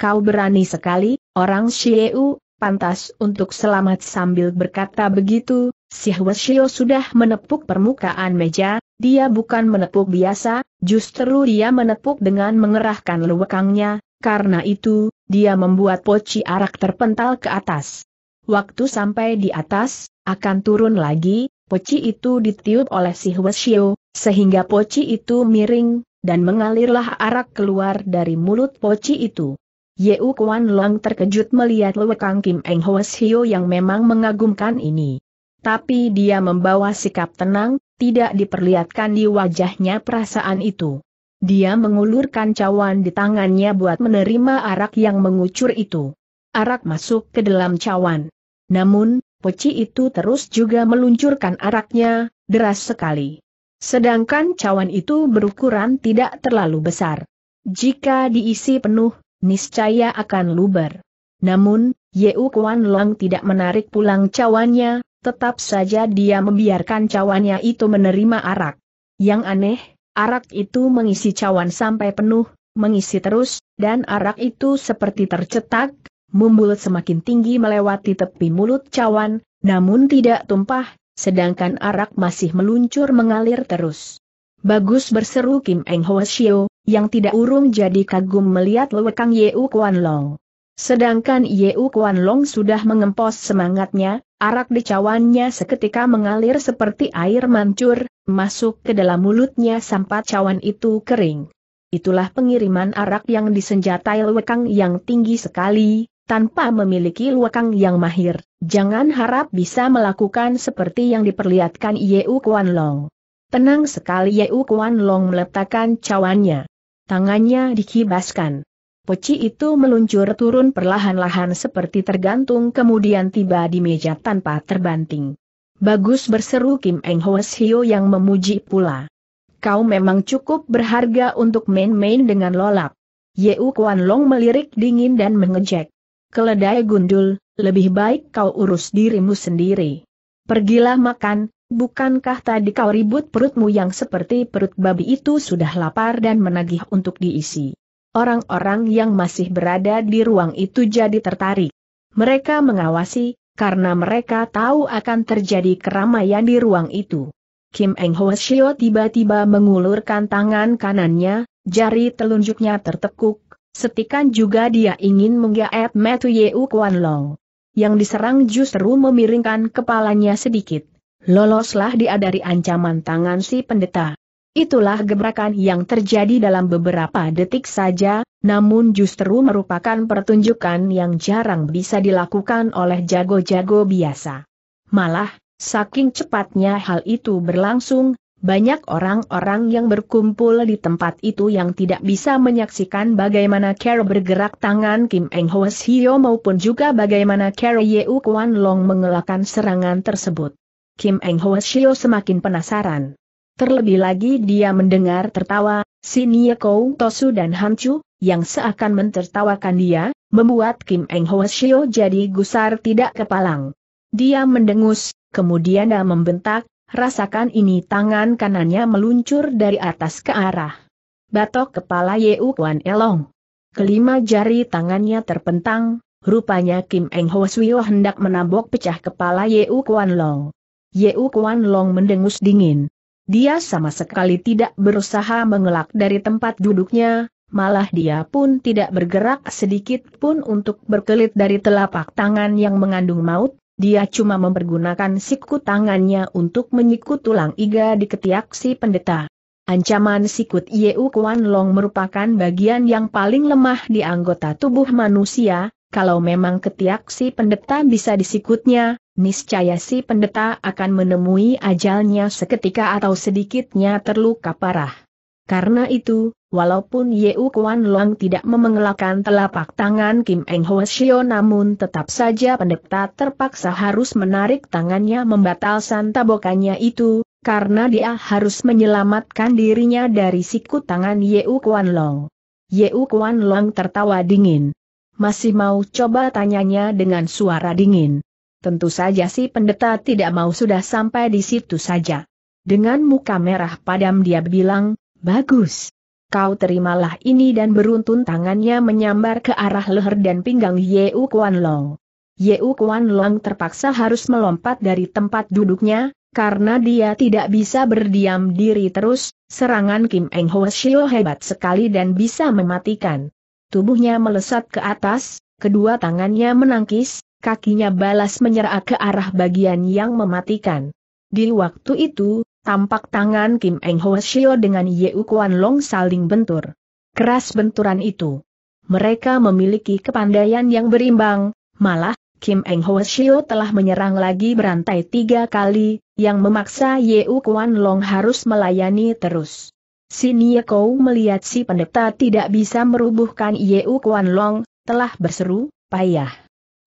Kau berani sekali, orang Xieu, pantas untuk selamat sambil berkata begitu, si Huashio sudah menepuk permukaan meja, dia bukan menepuk biasa, justru dia menepuk dengan mengerahkan lewekangnya, karena itu, dia membuat poci arak terpental ke atas. Waktu sampai di atas, akan turun lagi, poci itu ditiup oleh si Huashio, sehingga poci itu miring, dan mengalirlah arak keluar dari mulut poci itu. Ye Kuan Long terkejut melihat Kang Kim Eng Hoes Hio yang memang mengagumkan ini. Tapi dia membawa sikap tenang, tidak diperlihatkan di wajahnya perasaan itu. Dia mengulurkan cawan di tangannya buat menerima arak yang mengucur itu. Arak masuk ke dalam cawan. Namun, poci itu terus juga meluncurkan araknya, deras sekali. Sedangkan cawan itu berukuran tidak terlalu besar. Jika diisi penuh, niscaya akan luber. Namun, Yeu Kuan Long tidak menarik pulang cawannya, tetap saja dia membiarkan cawannya itu menerima arak. Yang aneh, arak itu mengisi cawan sampai penuh, mengisi terus, dan arak itu seperti tercetak, mumbul semakin tinggi melewati tepi mulut cawan, namun tidak tumpah, sedangkan arak masih meluncur mengalir terus. Bagus berseru Kim Eng Ho Shio, yang tidak urung jadi kagum melihat lewekang Yeu Kuan Long. Sedangkan Yeu Kuan Long sudah mengempos semangatnya, arak di cawannya seketika mengalir seperti air mancur, masuk ke dalam mulutnya sampai cawan itu kering. Itulah pengiriman arak yang disenjatai lewekang yang tinggi sekali, tanpa memiliki lewekang yang mahir. Jangan harap bisa melakukan seperti yang diperlihatkan Yeu Kuan Long. Tenang sekali Yeu Kuan Long meletakkan cawannya. Tangannya dikibaskan. Peci itu meluncur turun perlahan-lahan seperti tergantung kemudian tiba di meja tanpa terbanting. Bagus berseru Kim Eng Hoes Hio yang memuji pula. Kau memang cukup berharga untuk main-main dengan lolap. Yeu Kuan Long melirik dingin dan mengejek. Keledai gundul, lebih baik kau urus dirimu sendiri. Pergilah makan, bukankah tadi kau ribut perutmu yang seperti perut babi itu sudah lapar dan menagih untuk diisi. Orang-orang yang masih berada di ruang itu jadi tertarik. Mereka mengawasi, karena mereka tahu akan terjadi keramaian di ruang itu. Kim Eng Ho Shio tiba-tiba mengulurkan tangan kanannya, jari telunjuknya tertekuk, setikan juga dia ingin menggaet Matthew Yeu Kuan Long yang diserang justru memiringkan kepalanya sedikit. Loloslah dia dari ancaman tangan si pendeta. Itulah gebrakan yang terjadi dalam beberapa detik saja, namun justru merupakan pertunjukan yang jarang bisa dilakukan oleh jago-jago biasa. Malah, saking cepatnya hal itu berlangsung, banyak orang-orang yang berkumpul di tempat itu yang tidak bisa menyaksikan bagaimana Carol bergerak tangan Kim Eng Ho Hyo maupun juga bagaimana Carol Yeu Kwan Long mengelakkan serangan tersebut. Kim Eng Ho Hyo semakin penasaran. Terlebih lagi dia mendengar tertawa, si Niekou Tosu dan Chu, yang seakan mentertawakan dia, membuat Kim Eng Ho Shio jadi gusar tidak kepalang. Dia mendengus, kemudian dia membentak, rasakan ini tangan kanannya meluncur dari atas ke arah batok kepala Yeu Kuan Elong. Kelima jari tangannya terpentang, rupanya Kim Eng Ho Suyo hendak menabok pecah kepala Yeu Kuan Long. Yeu Kuan Long mendengus dingin. Dia sama sekali tidak berusaha mengelak dari tempat duduknya, malah dia pun tidak bergerak sedikit pun untuk berkelit dari telapak tangan yang mengandung maut, dia cuma mempergunakan siku tangannya untuk menyikut tulang iga di ketiak si pendeta. Ancaman sikut Yeu Kuan Long merupakan bagian yang paling lemah di anggota tubuh manusia, kalau memang ketiak si pendeta bisa disikutnya, niscaya si pendeta akan menemui ajalnya seketika atau sedikitnya terluka parah. Karena itu, walaupun Yeu Kuan Long tidak memengelakan telapak tangan Kim Eng Ho Shio namun tetap saja pendeta terpaksa harus menarik tangannya membatalkan tabokannya itu, karena dia harus menyelamatkan dirinya dari siku tangan Yeu Kuan Long. Yeu Kuan Long tertawa dingin. Masih mau coba tanyanya dengan suara dingin. Tentu saja si pendeta tidak mau sudah sampai di situ saja. Dengan muka merah padam dia bilang, Bagus. Kau terimalah ini dan beruntun tangannya menyambar ke arah leher dan pinggang Yeu Kuan Long. Yeu Kuan Long terpaksa harus melompat dari tempat duduknya, karena dia tidak bisa berdiam diri terus, serangan Kim Eng Ho Shio hebat sekali dan bisa mematikan. Tubuhnya melesat ke atas, kedua tangannya menangkis, kakinya balas menyerah ke arah bagian yang mematikan. Di waktu itu, Tampak tangan Kim Eng Ho Shio dengan Yeu Kuan Long saling bentur. Keras benturan itu. Mereka memiliki kepandaian yang berimbang, malah, Kim Eng Ho Shio telah menyerang lagi berantai tiga kali, yang memaksa Yeu Kuan Long harus melayani terus. Si Kou melihat si pendeta tidak bisa merubuhkan Yeu Kuan Long, telah berseru, payah.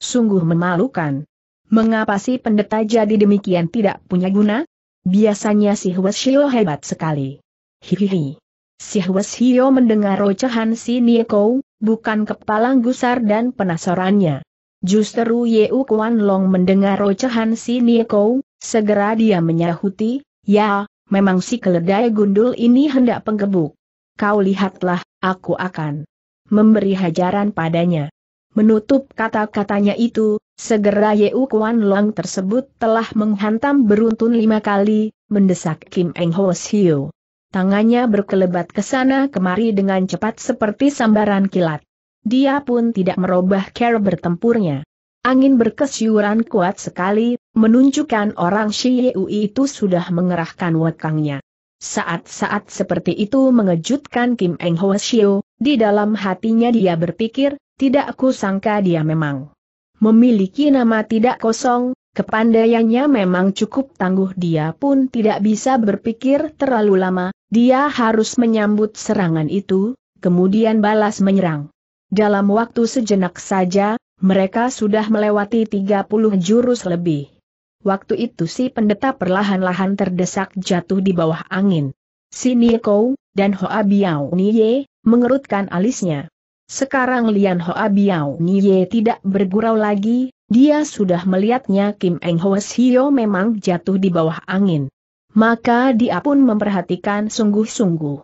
Sungguh memalukan. Mengapa si pendeta jadi demikian tidak punya guna? Biasanya si Hweshio hebat sekali. Hihihi. Si Hweshio mendengar ocehan si Nieko, bukan kepala gusar dan penasarannya. Justru Yeu Kuan Long mendengar ocehan si Nieko, segera dia menyahuti, ya, memang si keledai gundul ini hendak penggebuk. Kau lihatlah, aku akan memberi hajaran padanya. Menutup kata-katanya itu, Segera Yeu Kuan Long tersebut telah menghantam beruntun lima kali, mendesak Kim Eng Ho Siu. Tangannya berkelebat ke sana kemari dengan cepat seperti sambaran kilat. Dia pun tidak merubah cara bertempurnya. Angin berkesyuran kuat sekali, menunjukkan orang Shi Yeu itu sudah mengerahkan wakangnya. Saat-saat seperti itu mengejutkan Kim Eng Ho Siu, di dalam hatinya dia berpikir, tidak aku sangka dia memang Memiliki nama tidak kosong, kepandaiannya memang cukup tangguh dia pun tidak bisa berpikir terlalu lama, dia harus menyambut serangan itu, kemudian balas menyerang. Dalam waktu sejenak saja, mereka sudah melewati 30 jurus lebih. Waktu itu si pendeta perlahan-lahan terdesak jatuh di bawah angin. Si Nieko, dan Hoa Biao Niye, mengerutkan alisnya. Sekarang Lian Hoa Biao Nye tidak bergurau lagi, dia sudah melihatnya Kim Eng Hwes Hio memang jatuh di bawah angin. Maka dia pun memperhatikan sungguh-sungguh.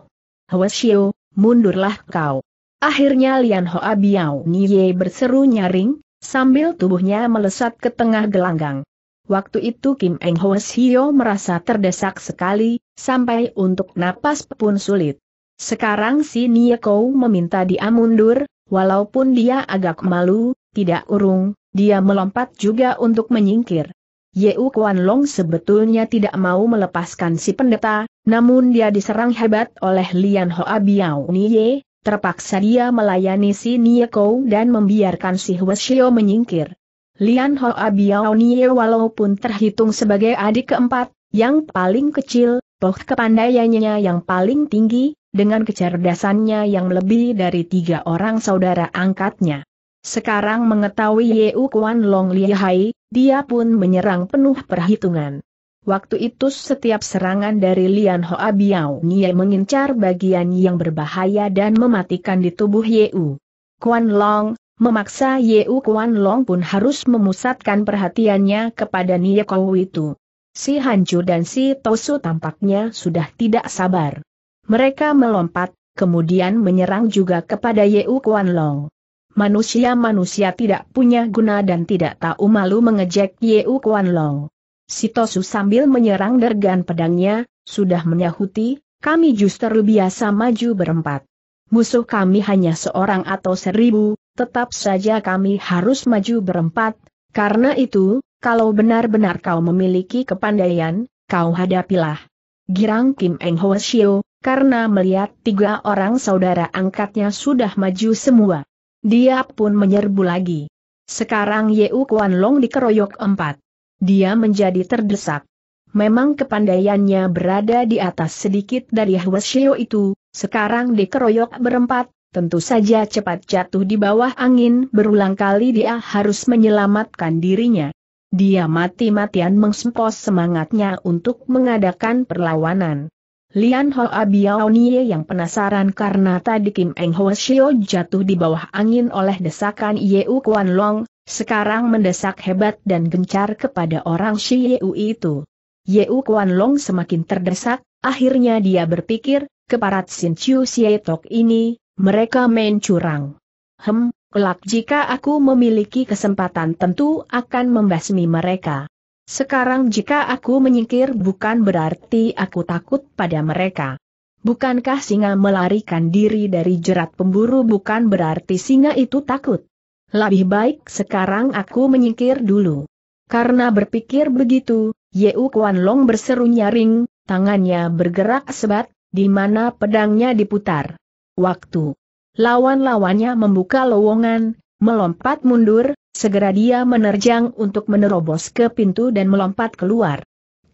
Hwes Hio, mundurlah kau. Akhirnya Lian Hoa Biao Nye berseru nyaring, sambil tubuhnya melesat ke tengah gelanggang. Waktu itu Kim Eng Hwes Hio merasa terdesak sekali, sampai untuk napas pun sulit. Sekarang si Niekou meminta dia mundur, walaupun dia agak malu, tidak urung, dia melompat juga untuk menyingkir. Yeu Kuan sebetulnya tidak mau melepaskan si pendeta, namun dia diserang hebat oleh Lian Hoa Biao Niye, terpaksa dia melayani si Niekou dan membiarkan si Huashio menyingkir. Lian Hoa Biao Nie walaupun terhitung sebagai adik keempat, yang paling kecil, toh kepandaiannya yang paling tinggi, dengan kecerdasannya yang lebih dari tiga orang saudara angkatnya. Sekarang mengetahui Ye Kuan Long Lihai, dia pun menyerang penuh perhitungan. Waktu itu setiap serangan dari Lian Hoa Biao Nie mengincar bagian yang berbahaya dan mematikan di tubuh Yeu. Kuan Long, memaksa Yeu Kuan Long pun harus memusatkan perhatiannya kepada Nie Kau itu. Si Hancu dan si Tosu tampaknya sudah tidak sabar. Mereka melompat, kemudian menyerang juga kepada Yeu Kuan Long. Manusia-manusia tidak punya guna dan tidak tahu malu mengejek Yeu Kuan Long. Sitosu sambil menyerang dergan pedangnya, sudah menyahuti, kami justru biasa maju berempat. Musuh kami hanya seorang atau seribu, tetap saja kami harus maju berempat, karena itu, kalau benar-benar kau memiliki kepandaian, kau hadapilah. Girang Kim Eng Ho Shio, karena melihat tiga orang saudara angkatnya sudah maju semua. Dia pun menyerbu lagi. Sekarang Yeu Kuan Long dikeroyok empat. Dia menjadi terdesak. Memang kepandaiannya berada di atas sedikit dari Hwasyo itu, sekarang dikeroyok berempat, tentu saja cepat jatuh di bawah angin berulang kali dia harus menyelamatkan dirinya. Dia mati-matian mengsempos semangatnya untuk mengadakan perlawanan. Lian Hoa Nie yang penasaran karena tadi Kim Eng Ho Shio jatuh di bawah angin oleh desakan Yeu Kuan Long, sekarang mendesak hebat dan gencar kepada orang Shi U itu. Yeu Kuan Long semakin terdesak, akhirnya dia berpikir, keparat Sin Chiu Tok ini, mereka main curang. Hem, kelak jika aku memiliki kesempatan tentu akan membasmi mereka. Sekarang jika aku menyingkir bukan berarti aku takut pada mereka. Bukankah singa melarikan diri dari jerat pemburu bukan berarti singa itu takut? Lebih baik sekarang aku menyingkir dulu. Karena berpikir begitu, Yeu Kuan Long berseru nyaring, tangannya bergerak sebat, di mana pedangnya diputar. Waktu lawan-lawannya membuka lowongan, Melompat mundur, segera dia menerjang untuk menerobos ke pintu dan melompat keluar.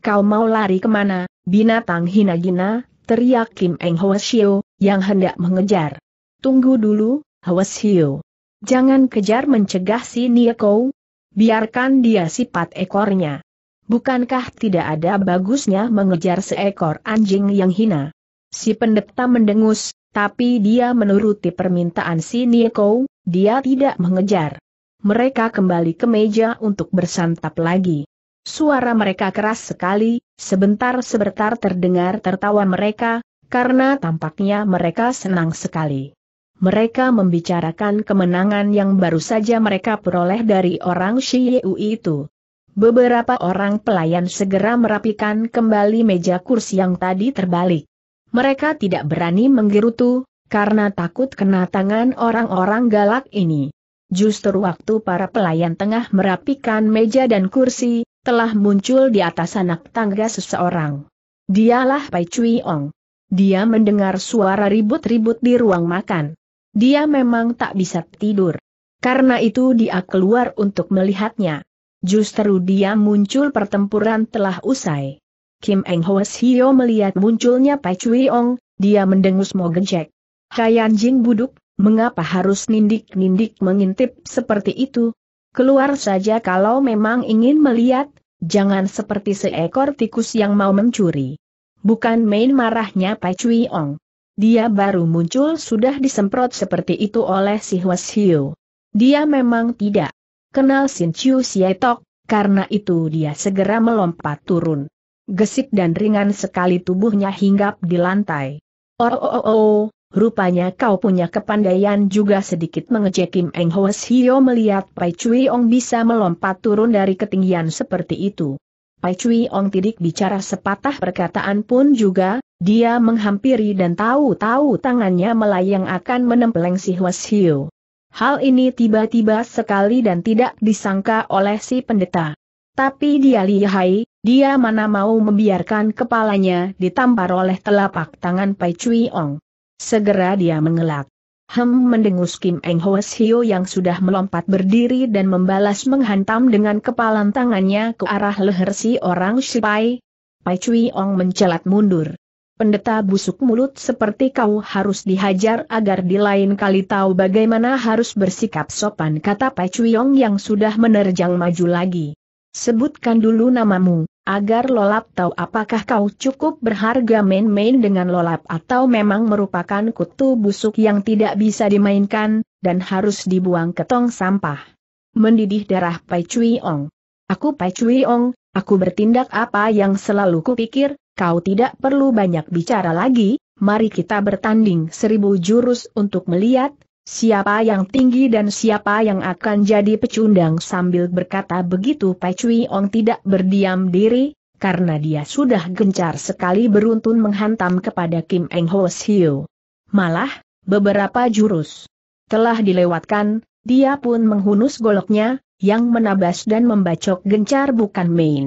Kau mau lari kemana, binatang hina-gina, teriak Kim Eng Hwasio, yang hendak mengejar. Tunggu dulu, Hwasio. Jangan kejar mencegah si Nieko. Biarkan dia sifat ekornya. Bukankah tidak ada bagusnya mengejar seekor anjing yang hina? Si pendeta mendengus, tapi dia menuruti permintaan si Niekou, dia tidak mengejar. Mereka kembali ke meja untuk bersantap lagi. Suara mereka keras sekali, sebentar sebentar terdengar tertawa mereka, karena tampaknya mereka senang sekali. Mereka membicarakan kemenangan yang baru saja mereka peroleh dari orang Shiyu itu. Beberapa orang pelayan segera merapikan kembali meja kursi yang tadi terbalik. Mereka tidak berani menggerutu, karena takut kena tangan orang-orang galak ini. Justru waktu para pelayan tengah merapikan meja dan kursi, telah muncul di atas anak tangga seseorang. Dialah Pai Cui Ong. Dia mendengar suara ribut-ribut di ruang makan. Dia memang tak bisa tidur. Karena itu dia keluar untuk melihatnya. Justru dia muncul pertempuran telah usai. Kim Eng Hwas Hio melihat munculnya Pai Cui Ong, dia mendengus mogejek. Kayan Jin buduk, mengapa harus nindik-nindik mengintip seperti itu? Keluar saja kalau memang ingin melihat, jangan seperti seekor tikus yang mau mencuri. Bukan main marahnya Pai Cui Ong. Dia baru muncul sudah disemprot seperti itu oleh si Hwas Hiu. Dia memang tidak kenal Sin Chiu Sietok, karena itu dia segera melompat turun. Gesit dan ringan sekali tubuhnya hinggap di lantai. Oh, oh, oh, oh Rupanya kau punya kepandaian juga sedikit mengejek Kim Eng Hoes Hio melihat Pai Cui Ong bisa melompat turun dari ketinggian seperti itu. Pai Cui Ong tidak bicara sepatah perkataan pun juga, dia menghampiri dan tahu-tahu tangannya melayang akan menempeleng si Hoes Hio. Hal ini tiba-tiba sekali dan tidak disangka oleh si pendeta. Tapi dia lihai, dia mana mau membiarkan kepalanya ditampar oleh telapak tangan Pai Cui Ong. Segera dia mengelak. Hem mendengus Kim Eng Hoes Hio yang sudah melompat berdiri dan membalas menghantam dengan kepalan tangannya ke arah leher si orang Shipai. Pai Cui Ong mencelat mundur. Pendeta busuk mulut seperti kau harus dihajar agar di lain kali tahu bagaimana harus bersikap sopan kata Pai Cui Ong yang sudah menerjang maju lagi. Sebutkan dulu namamu agar lolap tahu apakah kau cukup berharga main-main dengan lolap atau memang merupakan kutu busuk yang tidak bisa dimainkan, dan harus dibuang ke tong sampah. Mendidih darah Pai Cui Ong. Aku Pai Cui Ong, aku bertindak apa yang selalu kupikir, kau tidak perlu banyak bicara lagi, mari kita bertanding seribu jurus untuk melihat, siapa yang tinggi dan siapa yang akan jadi pecundang sambil berkata begitu Pai Cui Ong tidak berdiam diri, karena dia sudah gencar sekali beruntun menghantam kepada Kim Eng Ho Siu. Malah, beberapa jurus telah dilewatkan, dia pun menghunus goloknya, yang menabas dan membacok gencar bukan main.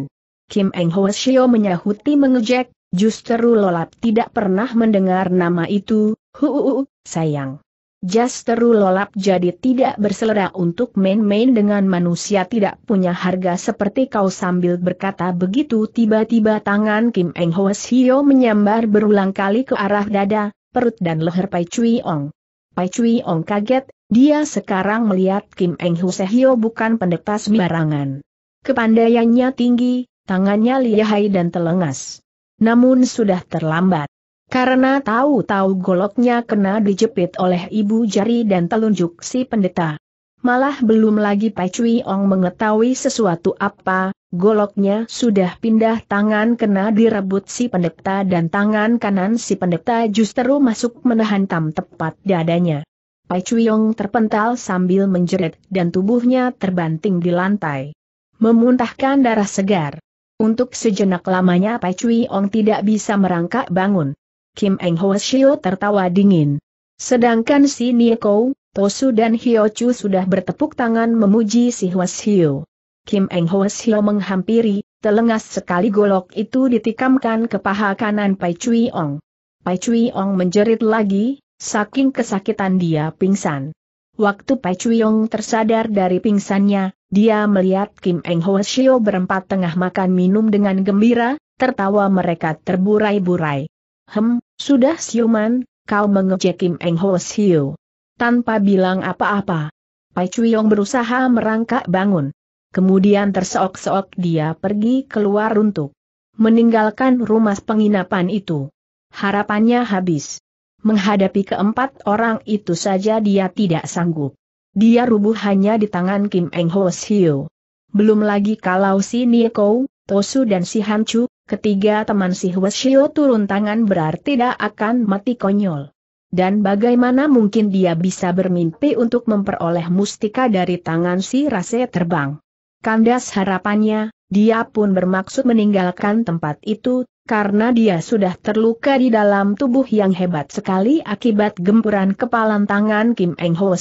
Kim Eng Ho Siu menyahuti mengejek, justru Lolap tidak pernah mendengar nama itu, huu, sayang. Jasteru lolap jadi tidak berselera untuk main-main dengan manusia tidak punya harga seperti kau sambil berkata begitu tiba-tiba tangan Kim Eng Hoes Hio menyambar berulang kali ke arah dada, perut dan leher Pai Cui Ong. Pai Cui Ong kaget, dia sekarang melihat Kim Eng Hoes Hio bukan pendeta sembarangan. Kepandaiannya tinggi, tangannya lihai dan telengas. Namun sudah terlambat. Karena tahu-tahu goloknya kena dijepit oleh ibu jari dan telunjuk si pendeta. Malah belum lagi Pai Cui Ong mengetahui sesuatu apa, goloknya sudah pindah tangan kena direbut si pendeta dan tangan kanan si pendeta justru masuk menahan tam tepat dadanya. Pai Cui Ong terpental sambil menjerit dan tubuhnya terbanting di lantai. Memuntahkan darah segar. Untuk sejenak lamanya Pai Cui Ong tidak bisa merangkak bangun. Kim Eng Shio tertawa dingin. Sedangkan si Nieko, Tosu dan Hyo Chu sudah bertepuk tangan memuji si Shio. Kim Eng Shio menghampiri, telengas sekali golok itu ditikamkan ke paha kanan Pai Chui Ong. Pai Chui Ong menjerit lagi, saking kesakitan dia pingsan. Waktu Pai Chui Ong tersadar dari pingsannya, dia melihat Kim Eng Shio berempat tengah makan minum dengan gembira, tertawa mereka terburai-burai. Hem, sudah siuman, kau mengejek Kim Eng Ho Siu. Tanpa bilang apa-apa. Pai Chuyong berusaha merangkak bangun. Kemudian terseok-seok dia pergi keluar untuk meninggalkan rumah penginapan itu. Harapannya habis. Menghadapi keempat orang itu saja dia tidak sanggup. Dia rubuh hanya di tangan Kim Eng Ho Siu. Belum lagi kalau si Nieko, Tosu dan si Hancu, Ketiga teman si Hwasyo turun tangan berarti tidak akan mati konyol. Dan bagaimana mungkin dia bisa bermimpi untuk memperoleh mustika dari tangan si Rase terbang? Kandas harapannya, dia pun bermaksud meninggalkan tempat itu, karena dia sudah terluka di dalam tubuh yang hebat sekali akibat gempuran kepalan tangan Kim Eng Ho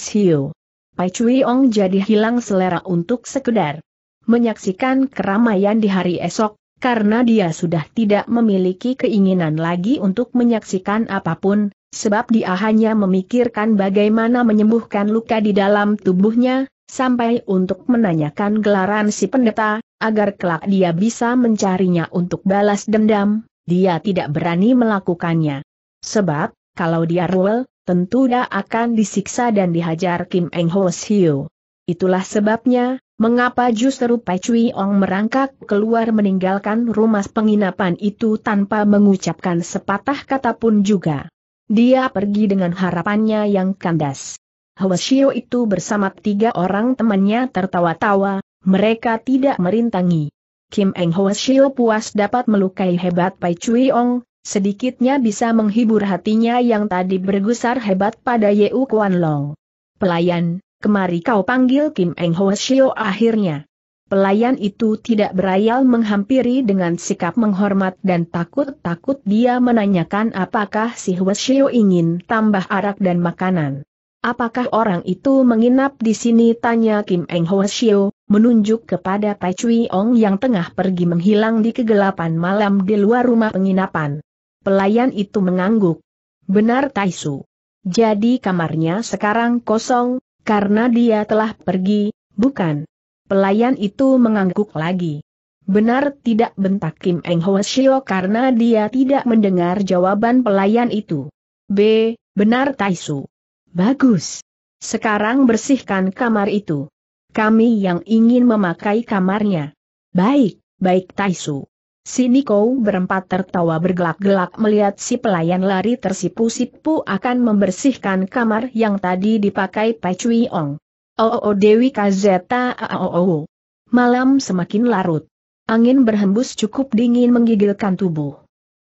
Pai Chui Ong jadi hilang selera untuk sekedar menyaksikan keramaian di hari esok, karena dia sudah tidak memiliki keinginan lagi untuk menyaksikan apapun, sebab dia hanya memikirkan bagaimana menyembuhkan luka di dalam tubuhnya, sampai untuk menanyakan gelaran si pendeta, agar kelak dia bisa mencarinya untuk balas dendam, dia tidak berani melakukannya. Sebab, kalau dia ruel, tentu dia akan disiksa dan dihajar Kim Eng Ho Siu. Itulah sebabnya, Mengapa justru Pai Cui Ong merangkak keluar meninggalkan rumah penginapan itu tanpa mengucapkan sepatah kata pun juga? Dia pergi dengan harapannya yang kandas. Shio itu bersama tiga orang temannya tertawa-tawa, mereka tidak merintangi. Kim Eng Shio puas dapat melukai hebat Pai Cui Ong, sedikitnya bisa menghibur hatinya yang tadi bergusar hebat pada Yeu Kuan Long. Pelayan, kemari kau panggil Kim Eng Ho Shio akhirnya. Pelayan itu tidak berayal menghampiri dengan sikap menghormat dan takut-takut dia menanyakan apakah si Hwa Shio ingin tambah arak dan makanan. Apakah orang itu menginap di sini tanya Kim Eng Ho Shio, menunjuk kepada Tai Chui Ong yang tengah pergi menghilang di kegelapan malam di luar rumah penginapan. Pelayan itu mengangguk. Benar Tai Su. Jadi kamarnya sekarang kosong, karena dia telah pergi, bukan? Pelayan itu mengangguk lagi. Benar tidak bentak Kim Eng Shio karena dia tidak mendengar jawaban pelayan itu. B. Benar Taisu. Bagus. Sekarang bersihkan kamar itu. Kami yang ingin memakai kamarnya. Baik, baik Taisu. Sini Niko berempat tertawa bergelak-gelak melihat si pelayan lari tersipu-sipu akan membersihkan kamar yang tadi dipakai Chui Ong. Oo oh, oh, oh, Dewi Kazeta Oo. Malam semakin larut. Angin berhembus cukup dingin menggigilkan tubuh.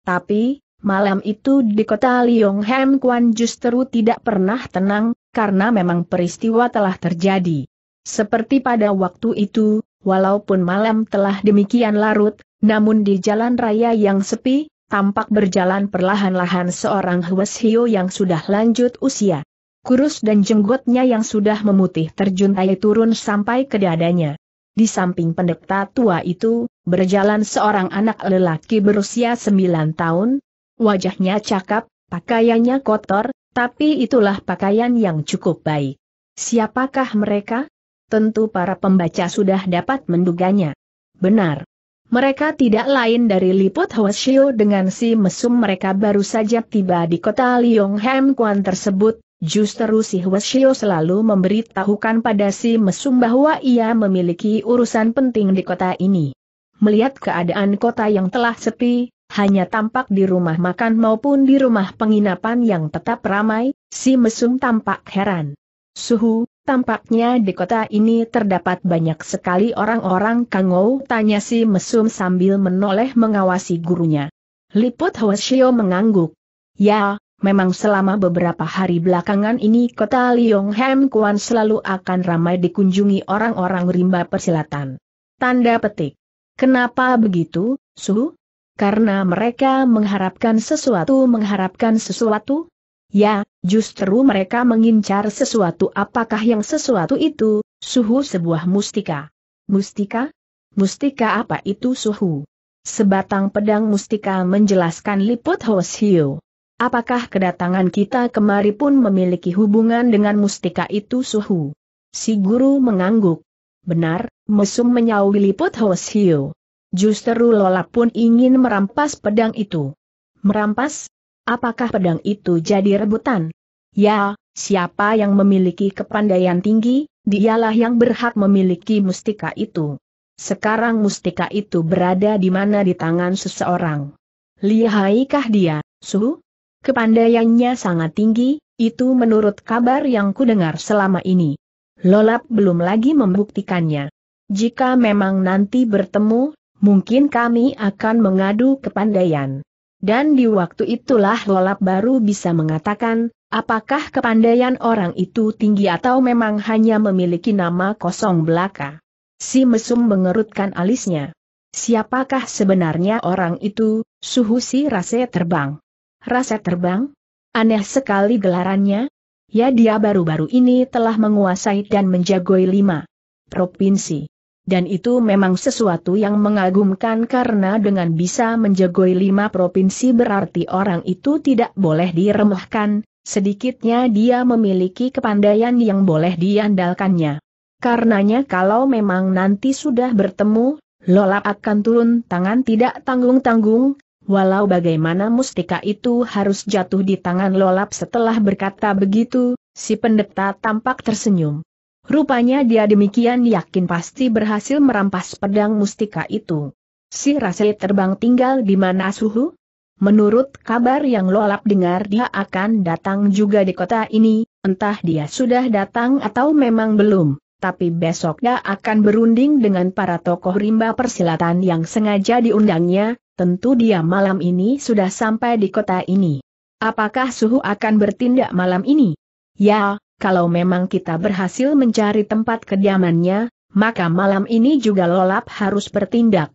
Tapi, malam itu di kota Hem Kuan justru tidak pernah tenang, karena memang peristiwa telah terjadi. Seperti pada waktu itu, walaupun malam telah demikian larut, namun di jalan raya yang sepi, tampak berjalan perlahan-lahan seorang Hwes Hio yang sudah lanjut usia. Kurus dan jenggotnya yang sudah memutih terjuntai turun sampai ke dadanya. Di samping pendeta tua itu, berjalan seorang anak lelaki berusia 9 tahun. Wajahnya cakap, pakaiannya kotor, tapi itulah pakaian yang cukup baik. Siapakah mereka? Tentu para pembaca sudah dapat menduganya. Benar, mereka tidak lain dari Liput Hwasyo dengan si mesum mereka baru saja tiba di kota Liongham Kuan tersebut, justru si Hwasyo selalu memberitahukan pada si mesum bahwa ia memiliki urusan penting di kota ini. Melihat keadaan kota yang telah sepi, hanya tampak di rumah makan maupun di rumah penginapan yang tetap ramai, si mesum tampak heran. Suhu, Tampaknya di kota ini terdapat banyak sekali orang-orang kangou tanya si mesum sambil menoleh mengawasi gurunya. Liput Hwasyo mengangguk. Ya, memang selama beberapa hari belakangan ini kota Lionghem Kuan selalu akan ramai dikunjungi orang-orang rimba persilatan. Tanda petik. Kenapa begitu, Su? Karena mereka mengharapkan sesuatu mengharapkan sesuatu? Ya, Justru mereka mengincar sesuatu apakah yang sesuatu itu, suhu sebuah mustika. Mustika? Mustika apa itu suhu? Sebatang pedang mustika menjelaskan liput Hosio. Apakah kedatangan kita kemari pun memiliki hubungan dengan mustika itu suhu? Si guru mengangguk. Benar, mesum menyawi liput Hosio. Justru Lola pun ingin merampas pedang itu. Merampas? Apakah pedang itu jadi rebutan? Ya, siapa yang memiliki kepandaian tinggi, dialah yang berhak memiliki mustika itu. Sekarang mustika itu berada di mana di tangan seseorang. Lihaikah dia, Su? Kepandaiannya sangat tinggi, itu menurut kabar yang kudengar selama ini. Lolap belum lagi membuktikannya. Jika memang nanti bertemu, mungkin kami akan mengadu kepandaian. Dan di waktu itulah Lolap baru bisa mengatakan, apakah kepandaian orang itu tinggi atau memang hanya memiliki nama kosong belaka. Si mesum mengerutkan alisnya. Siapakah sebenarnya orang itu, suhu si rase terbang? Rase terbang? Aneh sekali gelarannya. Ya dia baru-baru ini telah menguasai dan menjagoi lima provinsi dan itu memang sesuatu yang mengagumkan karena dengan bisa menjegoi lima provinsi berarti orang itu tidak boleh diremehkan, sedikitnya dia memiliki kepandaian yang boleh diandalkannya. Karenanya kalau memang nanti sudah bertemu, Lola akan turun tangan tidak tanggung-tanggung, walau bagaimana mustika itu harus jatuh di tangan Lola setelah berkata begitu, si pendeta tampak tersenyum. Rupanya dia demikian yakin pasti berhasil merampas pedang mustika itu. Si Rasel terbang tinggal di mana suhu? Menurut kabar yang Lolap dengar dia akan datang juga di kota ini, entah dia sudah datang atau memang belum, tapi besok dia akan berunding dengan para tokoh rimba persilatan yang sengaja diundangnya, tentu dia malam ini sudah sampai di kota ini. Apakah Suhu akan bertindak malam ini? Ya, kalau memang kita berhasil mencari tempat kediamannya, maka malam ini juga lolap harus bertindak.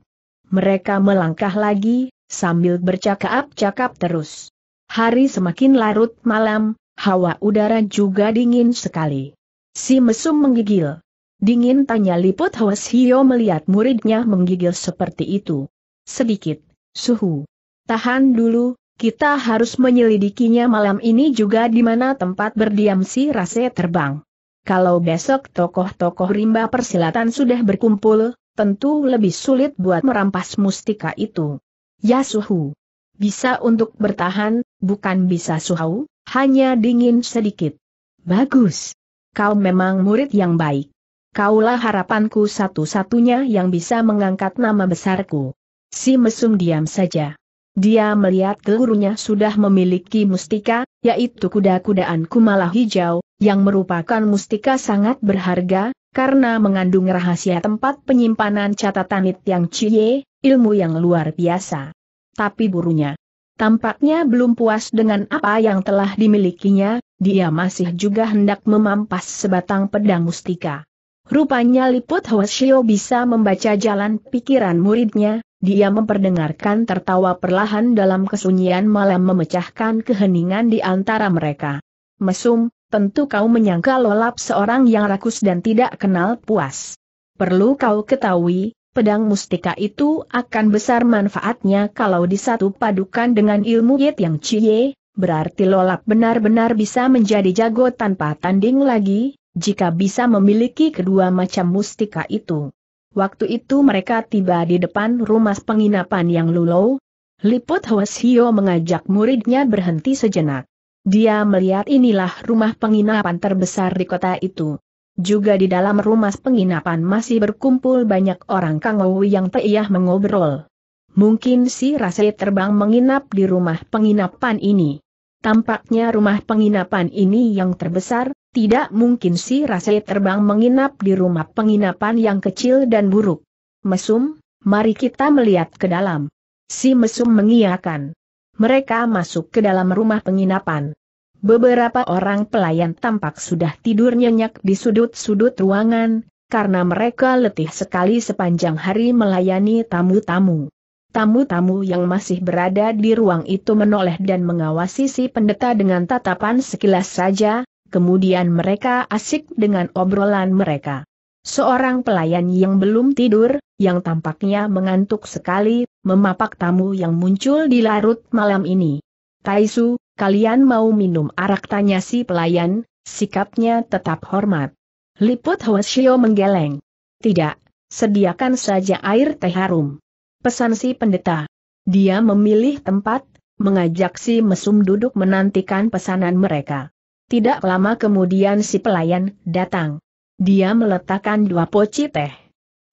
Mereka melangkah lagi, sambil bercakap-cakap terus. Hari semakin larut malam, hawa udara juga dingin sekali. Si mesum menggigil. Dingin tanya liput Hawas Hio melihat muridnya menggigil seperti itu. Sedikit, suhu. Tahan dulu, kita harus menyelidikinya malam ini juga di mana tempat berdiam si Rase terbang. Kalau besok tokoh-tokoh rimba persilatan sudah berkumpul, tentu lebih sulit buat merampas mustika itu. Ya suhu. Bisa untuk bertahan, bukan bisa suhu, hanya dingin sedikit. Bagus. Kau memang murid yang baik. Kaulah harapanku satu-satunya yang bisa mengangkat nama besarku. Si mesum diam saja. Dia melihat gurunya sudah memiliki mustika, yaitu kuda-kudaan kumala hijau, yang merupakan mustika sangat berharga, karena mengandung rahasia tempat penyimpanan catatan it yang cie, ilmu yang luar biasa. Tapi burunya tampaknya belum puas dengan apa yang telah dimilikinya, dia masih juga hendak memampas sebatang pedang mustika. Rupanya Liput Hwasyo bisa membaca jalan pikiran muridnya, dia memperdengarkan tertawa perlahan dalam kesunyian malam memecahkan keheningan di antara mereka. Mesum, tentu kau menyangka lolap seorang yang rakus dan tidak kenal puas. Perlu kau ketahui, pedang mustika itu akan besar manfaatnya kalau disatu padukan dengan ilmu Yit Yang cie. berarti lolap benar-benar bisa menjadi jago tanpa tanding lagi, jika bisa memiliki kedua macam mustika itu. Waktu itu mereka tiba di depan rumah penginapan yang lulu. Liput Hwasio mengajak muridnya berhenti sejenak. Dia melihat inilah rumah penginapan terbesar di kota itu. Juga di dalam rumah penginapan masih berkumpul banyak orang Kangowi yang teiyah mengobrol. Mungkin si Rase terbang menginap di rumah penginapan ini. Tampaknya rumah penginapan ini yang terbesar, tidak mungkin si Rasai terbang menginap di rumah penginapan yang kecil dan buruk. Mesum, mari kita melihat ke dalam. Si Mesum mengiyakan. Mereka masuk ke dalam rumah penginapan. Beberapa orang pelayan tampak sudah tidur nyenyak di sudut-sudut ruangan, karena mereka letih sekali sepanjang hari melayani tamu-tamu. Tamu-tamu yang masih berada di ruang itu menoleh dan mengawasi si pendeta dengan tatapan sekilas saja, kemudian mereka asik dengan obrolan mereka. Seorang pelayan yang belum tidur, yang tampaknya mengantuk sekali, memapak tamu yang muncul di larut malam ini. Taisu, kalian mau minum arak tanya si pelayan, sikapnya tetap hormat. Liput Hwasyo menggeleng. Tidak, sediakan saja air teh harum pesan si pendeta. Dia memilih tempat, mengajak si mesum duduk menantikan pesanan mereka. Tidak lama kemudian si pelayan datang. Dia meletakkan dua poci teh.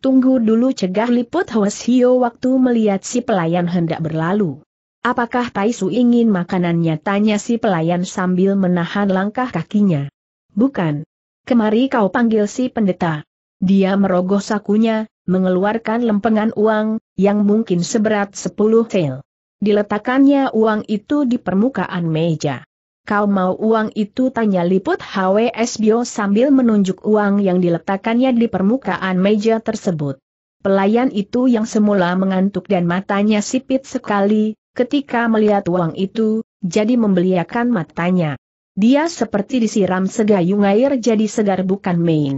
Tunggu dulu cegah liput Hwas Hio waktu melihat si pelayan hendak berlalu. Apakah Taisu ingin makanannya? Tanya si pelayan sambil menahan langkah kakinya. Bukan. Kemari kau panggil si pendeta. Dia merogoh sakunya, mengeluarkan lempengan uang, yang mungkin seberat sepuluh tel. Diletakkannya uang itu di permukaan meja. Kau mau uang itu tanya liput HWS Bio sambil menunjuk uang yang diletakkannya di permukaan meja tersebut. Pelayan itu yang semula mengantuk dan matanya sipit sekali, ketika melihat uang itu, jadi membeliakan matanya. Dia seperti disiram segayung air jadi segar bukan main.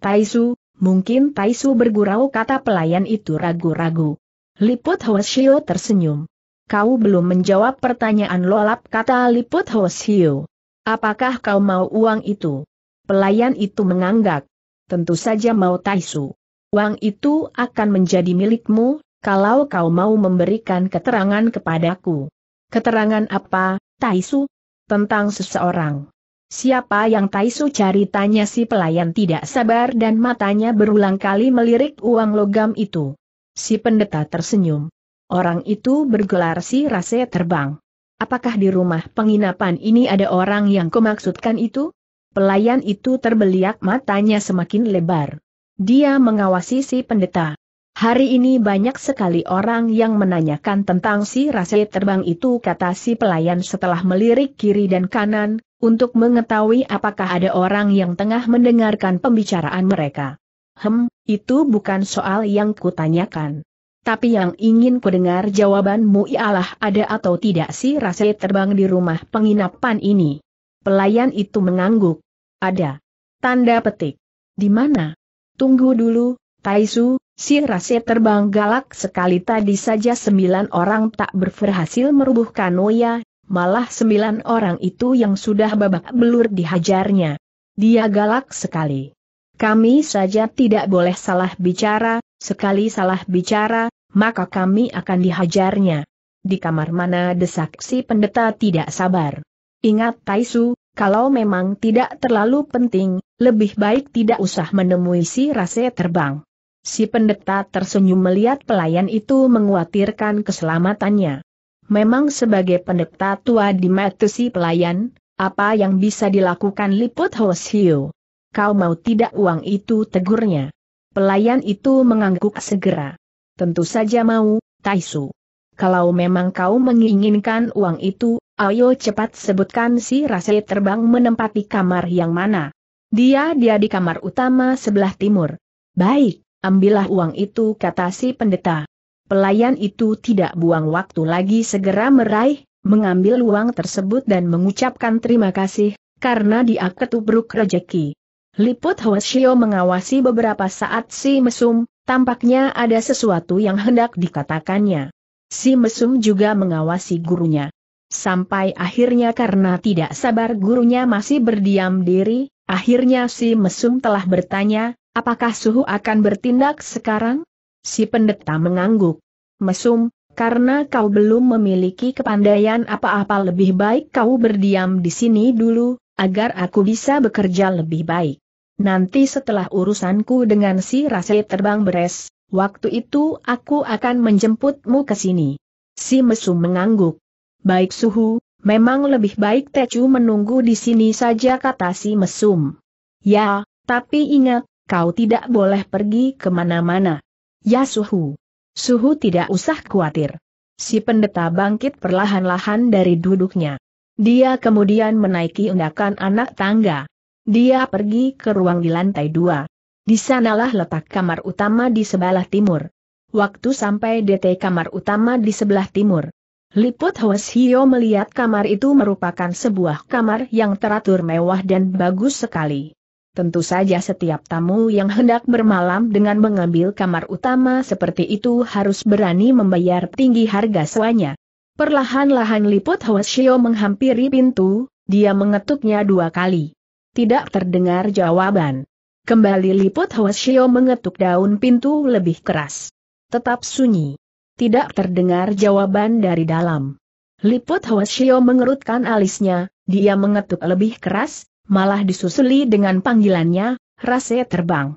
Taisu, Mungkin Taisu bergurau kata pelayan itu ragu-ragu. Liput Hoshio tersenyum. Kau belum menjawab pertanyaan lolap kata Liput Hoshio. Apakah kau mau uang itu? Pelayan itu menganggak. Tentu saja mau Taisu. Uang itu akan menjadi milikmu, kalau kau mau memberikan keterangan kepadaku. Keterangan apa, Taisu? Tentang seseorang. Siapa yang Taisu cari tanya si pelayan tidak sabar dan matanya berulang kali melirik uang logam itu. Si pendeta tersenyum. Orang itu bergelar si Rase terbang. Apakah di rumah penginapan ini ada orang yang kumaksudkan itu? Pelayan itu terbeliak matanya semakin lebar. Dia mengawasi si pendeta. Hari ini banyak sekali orang yang menanyakan tentang si Rase terbang itu kata si pelayan setelah melirik kiri dan kanan, untuk mengetahui apakah ada orang yang tengah mendengarkan pembicaraan mereka. Hem, itu bukan soal yang kutanyakan. Tapi yang ingin kudengar jawabanmu ialah ada atau tidak si rasa terbang di rumah penginapan ini. Pelayan itu mengangguk. Ada. Tanda petik. Di mana? Tunggu dulu, Taisu, si rasa terbang galak sekali tadi saja sembilan orang tak berhasil merubuhkan Noya, malah sembilan orang itu yang sudah babak belur dihajarnya. Dia galak sekali. Kami saja tidak boleh salah bicara, sekali salah bicara, maka kami akan dihajarnya. Di kamar mana desak si pendeta tidak sabar. Ingat Taisu, kalau memang tidak terlalu penting, lebih baik tidak usah menemui si rase terbang. Si pendeta tersenyum melihat pelayan itu menguatirkan keselamatannya. Memang sebagai pendeta tua di Matusi pelayan, apa yang bisa dilakukan Liput Hoshio? Kau mau tidak uang itu tegurnya. Pelayan itu mengangguk segera. Tentu saja mau, Taisu. Kalau memang kau menginginkan uang itu, ayo cepat sebutkan si Rase terbang menempati kamar yang mana. Dia-dia di kamar utama sebelah timur. Baik, ambillah uang itu kata si pendeta. Pelayan itu tidak buang waktu lagi segera meraih, mengambil uang tersebut dan mengucapkan terima kasih, karena dia ketubruk rejeki. Liput Hwasyo mengawasi beberapa saat si mesum, tampaknya ada sesuatu yang hendak dikatakannya. Si mesum juga mengawasi gurunya. Sampai akhirnya karena tidak sabar gurunya masih berdiam diri, akhirnya si mesum telah bertanya, apakah suhu akan bertindak sekarang? Si pendeta mengangguk. Mesum, karena kau belum memiliki kepandaian apa-apa lebih baik kau berdiam di sini dulu, agar aku bisa bekerja lebih baik. Nanti setelah urusanku dengan si Rasai terbang beres, waktu itu aku akan menjemputmu ke sini. Si Mesum mengangguk. Baik suhu, memang lebih baik Tecu menunggu di sini saja kata si Mesum. Ya, tapi ingat, kau tidak boleh pergi kemana-mana. Ya Suhu. Suhu tidak usah khawatir. Si pendeta bangkit perlahan-lahan dari duduknya. Dia kemudian menaiki undakan anak tangga. Dia pergi ke ruang di lantai dua. Di sanalah letak kamar utama di sebelah timur. Waktu sampai DT kamar utama di sebelah timur. Liput Hwasio melihat kamar itu merupakan sebuah kamar yang teratur mewah dan bagus sekali. Tentu saja setiap tamu yang hendak bermalam dengan mengambil kamar utama seperti itu harus berani membayar tinggi harga sewanya. Perlahan-lahan liput Hwasyo menghampiri pintu, dia mengetuknya dua kali. Tidak terdengar jawaban. Kembali liput Hwasyo mengetuk daun pintu lebih keras. Tetap sunyi. Tidak terdengar jawaban dari dalam. Liput Hwasyo mengerutkan alisnya, dia mengetuk lebih keras, malah disusuli dengan panggilannya, rase terbang.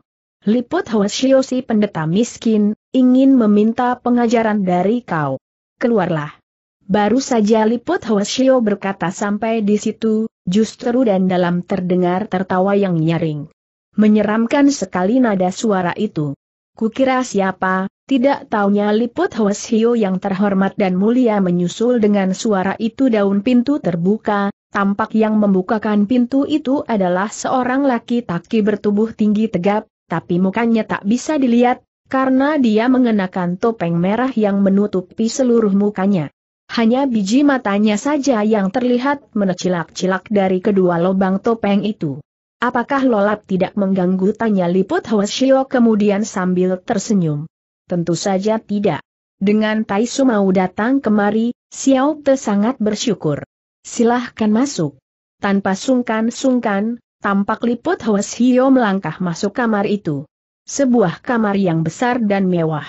Liput Hwasyo si pendeta miskin, ingin meminta pengajaran dari kau. Keluarlah. Baru saja Liput Hwasyo berkata sampai di situ, justru dan dalam terdengar tertawa yang nyaring. Menyeramkan sekali nada suara itu. Kukira siapa, tidak taunya Liput Hwasyo yang terhormat dan mulia menyusul dengan suara itu daun pintu terbuka, Tampak yang membukakan pintu itu adalah seorang laki taki bertubuh tinggi tegap, tapi mukanya tak bisa dilihat, karena dia mengenakan topeng merah yang menutupi seluruh mukanya. Hanya biji matanya saja yang terlihat menecilak-cilak dari kedua lubang topeng itu. Apakah lolap tidak mengganggu tanya liput Hwasyo kemudian sambil tersenyum? Tentu saja tidak. Dengan Tai Sumau datang kemari, Xiao Te sangat bersyukur. Silahkan masuk. Tanpa sungkan-sungkan, tampak liput Hwas Hio melangkah masuk kamar itu. Sebuah kamar yang besar dan mewah.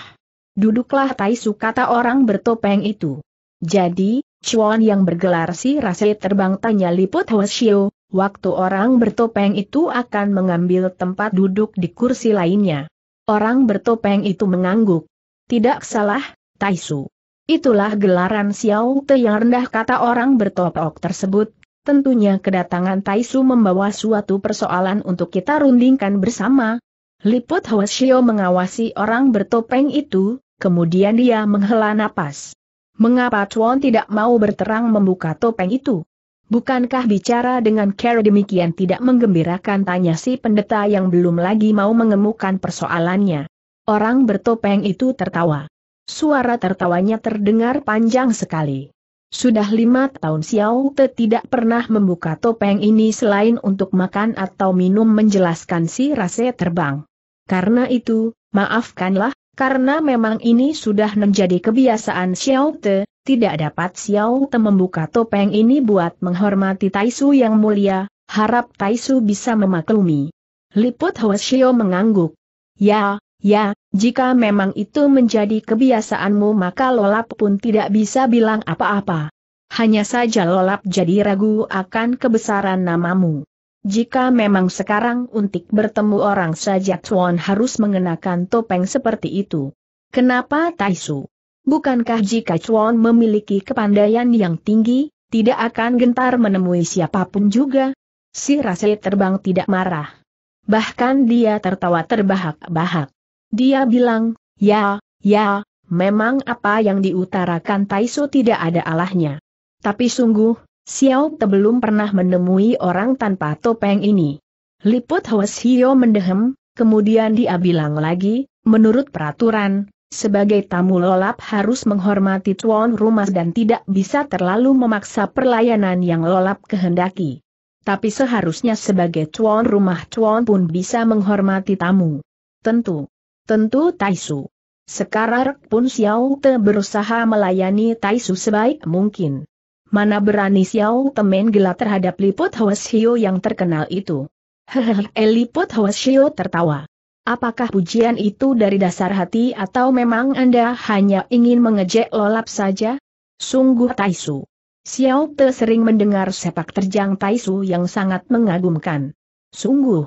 Duduklah Taisu kata orang bertopeng itu. Jadi, Chuan yang bergelar si Rase terbang tanya liput Hwas Hio, waktu orang bertopeng itu akan mengambil tempat duduk di kursi lainnya. Orang bertopeng itu mengangguk. Tidak salah, Taisu. Itulah gelaran Xiao Te yang rendah kata orang bertopok tersebut. Tentunya kedatangan Taisu membawa suatu persoalan untuk kita rundingkan bersama. Liput Hwasio mengawasi orang bertopeng itu, kemudian dia menghela napas. Mengapa Chuan tidak mau berterang membuka topeng itu? Bukankah bicara dengan Carol demikian tidak menggembirakan tanya si pendeta yang belum lagi mau mengemukan persoalannya? Orang bertopeng itu tertawa. Suara tertawanya terdengar panjang sekali. Sudah lima tahun Xiao Te tidak pernah membuka topeng ini selain untuk makan atau minum menjelaskan si rase terbang. Karena itu, maafkanlah, karena memang ini sudah menjadi kebiasaan Xiao Te, tidak dapat Xiao Te membuka topeng ini buat menghormati Taisu yang mulia, harap Taisu bisa memaklumi. Liput Hwasyo Shio mengangguk. Ya, ya, jika memang itu menjadi kebiasaanmu maka Lolap pun tidak bisa bilang apa-apa. Hanya saja Lolap jadi ragu akan kebesaran namamu. Jika memang sekarang untik bertemu orang saja Chuan harus mengenakan topeng seperti itu. Kenapa Taisu? Bukankah jika Chuan memiliki kepandaian yang tinggi, tidak akan gentar menemui siapapun juga? Si Rasli terbang tidak marah. Bahkan dia tertawa terbahak-bahak. Dia bilang, ya, ya, memang apa yang diutarakan Taiso tidak ada alahnya. Tapi sungguh, Xiao Te belum pernah menemui orang tanpa topeng ini. Liput Hwas Hio mendehem, kemudian dia bilang lagi, menurut peraturan, sebagai tamu lolap harus menghormati tuan rumah dan tidak bisa terlalu memaksa perlayanan yang lolap kehendaki. Tapi seharusnya sebagai tuan rumah tuan pun bisa menghormati tamu. Tentu, Tentu Taisu. Sekarang pun Xiao Te berusaha melayani Taisu sebaik mungkin. Mana berani Xiao Te main terhadap Liput Hwasio yang terkenal itu. Hehehe, eh, Liput Hwasio tertawa. Apakah pujian itu dari dasar hati atau memang Anda hanya ingin mengejek lolap saja? Sungguh Taisu. Xiao Te sering mendengar sepak terjang Taisu yang sangat mengagumkan. Sungguh.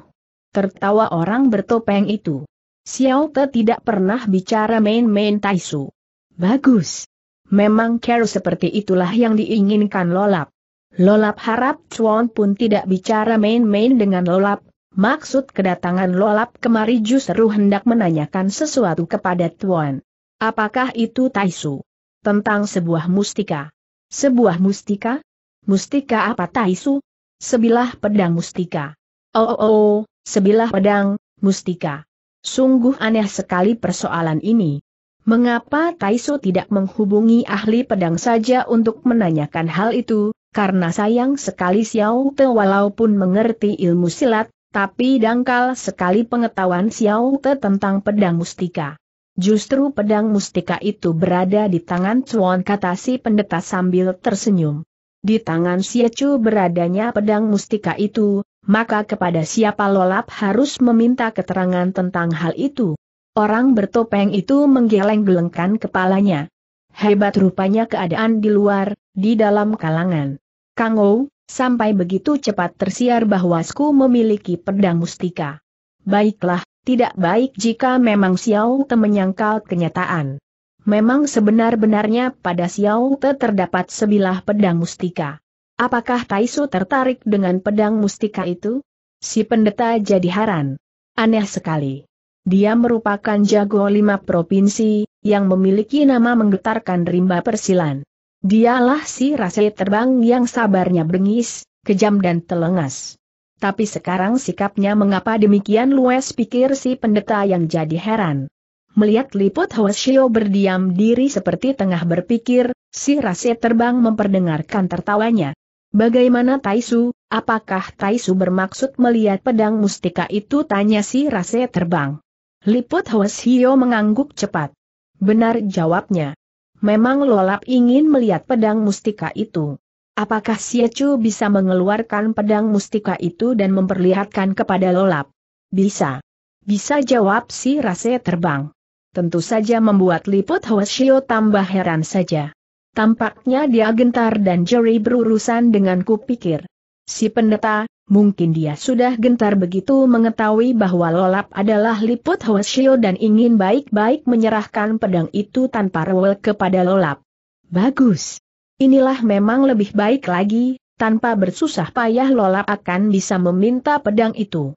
Tertawa orang bertopeng itu. Xiao Te tidak pernah bicara main-main Taisu. Bagus. Memang care seperti itulah yang diinginkan Lolap. Lolap harap Chuan pun tidak bicara main-main dengan Lolap, maksud kedatangan Lolap kemari justru hendak menanyakan sesuatu kepada Tuan. Apakah itu Taisu? Tentang sebuah mustika. Sebuah mustika? Mustika apa Taisu? Sebilah pedang mustika. Oh oh oh, sebilah pedang, mustika. Sungguh aneh sekali persoalan ini. Mengapa Taiso tidak menghubungi ahli pedang saja untuk menanyakan hal itu, karena sayang sekali Xiao Te walaupun mengerti ilmu silat, tapi dangkal sekali pengetahuan Xiao Te tentang pedang mustika. Justru pedang mustika itu berada di tangan Chuan kata si pendeta sambil tersenyum. Di tangan Siacu beradanya pedang mustika itu, maka kepada siapa lolap harus meminta keterangan tentang hal itu. Orang bertopeng itu menggeleng-gelengkan kepalanya. Hebat rupanya keadaan di luar, di dalam kalangan. Kang Ou, sampai begitu cepat tersiar bahwa Sku memiliki pedang mustika. Baiklah, tidak baik jika memang Xiao Te menyangkal kenyataan. Memang sebenar-benarnya pada Xiao Te terdapat sebilah pedang mustika. Apakah Taisu tertarik dengan pedang mustika itu? Si pendeta jadi heran. Aneh sekali. Dia merupakan jago lima provinsi, yang memiliki nama menggetarkan rimba persilan. Dialah si rase terbang yang sabarnya bengis, kejam dan telengas. Tapi sekarang sikapnya mengapa demikian luas pikir si pendeta yang jadi heran. Melihat Liput Hoesio berdiam diri seperti tengah berpikir, si Rase terbang memperdengarkan tertawanya. Bagaimana Taisu, apakah Taisu bermaksud melihat pedang mustika itu tanya si Rase terbang. Liput Hoesio mengangguk cepat. Benar jawabnya. Memang Lolap ingin melihat pedang mustika itu. Apakah Siacu bisa mengeluarkan pedang mustika itu dan memperlihatkan kepada Lolap? Bisa. Bisa jawab si Rase terbang tentu saja membuat Liput Hoshio tambah heran saja. Tampaknya dia gentar dan jeri berurusan dengan kupikir. Si pendeta, mungkin dia sudah gentar begitu mengetahui bahwa lolap adalah Liput Hoshio dan ingin baik-baik menyerahkan pedang itu tanpa rewel kepada lolap. Bagus. Inilah memang lebih baik lagi, tanpa bersusah payah Lolap akan bisa meminta pedang itu.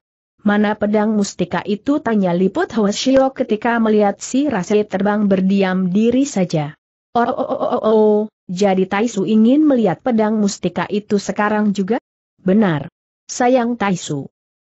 Mana pedang mustika itu tanya Liput Hoshio ketika melihat si Rase terbang berdiam diri saja. Oh, oh, oh, oh, oh, oh, jadi Taisu ingin melihat pedang mustika itu sekarang juga? Benar. Sayang Taisu.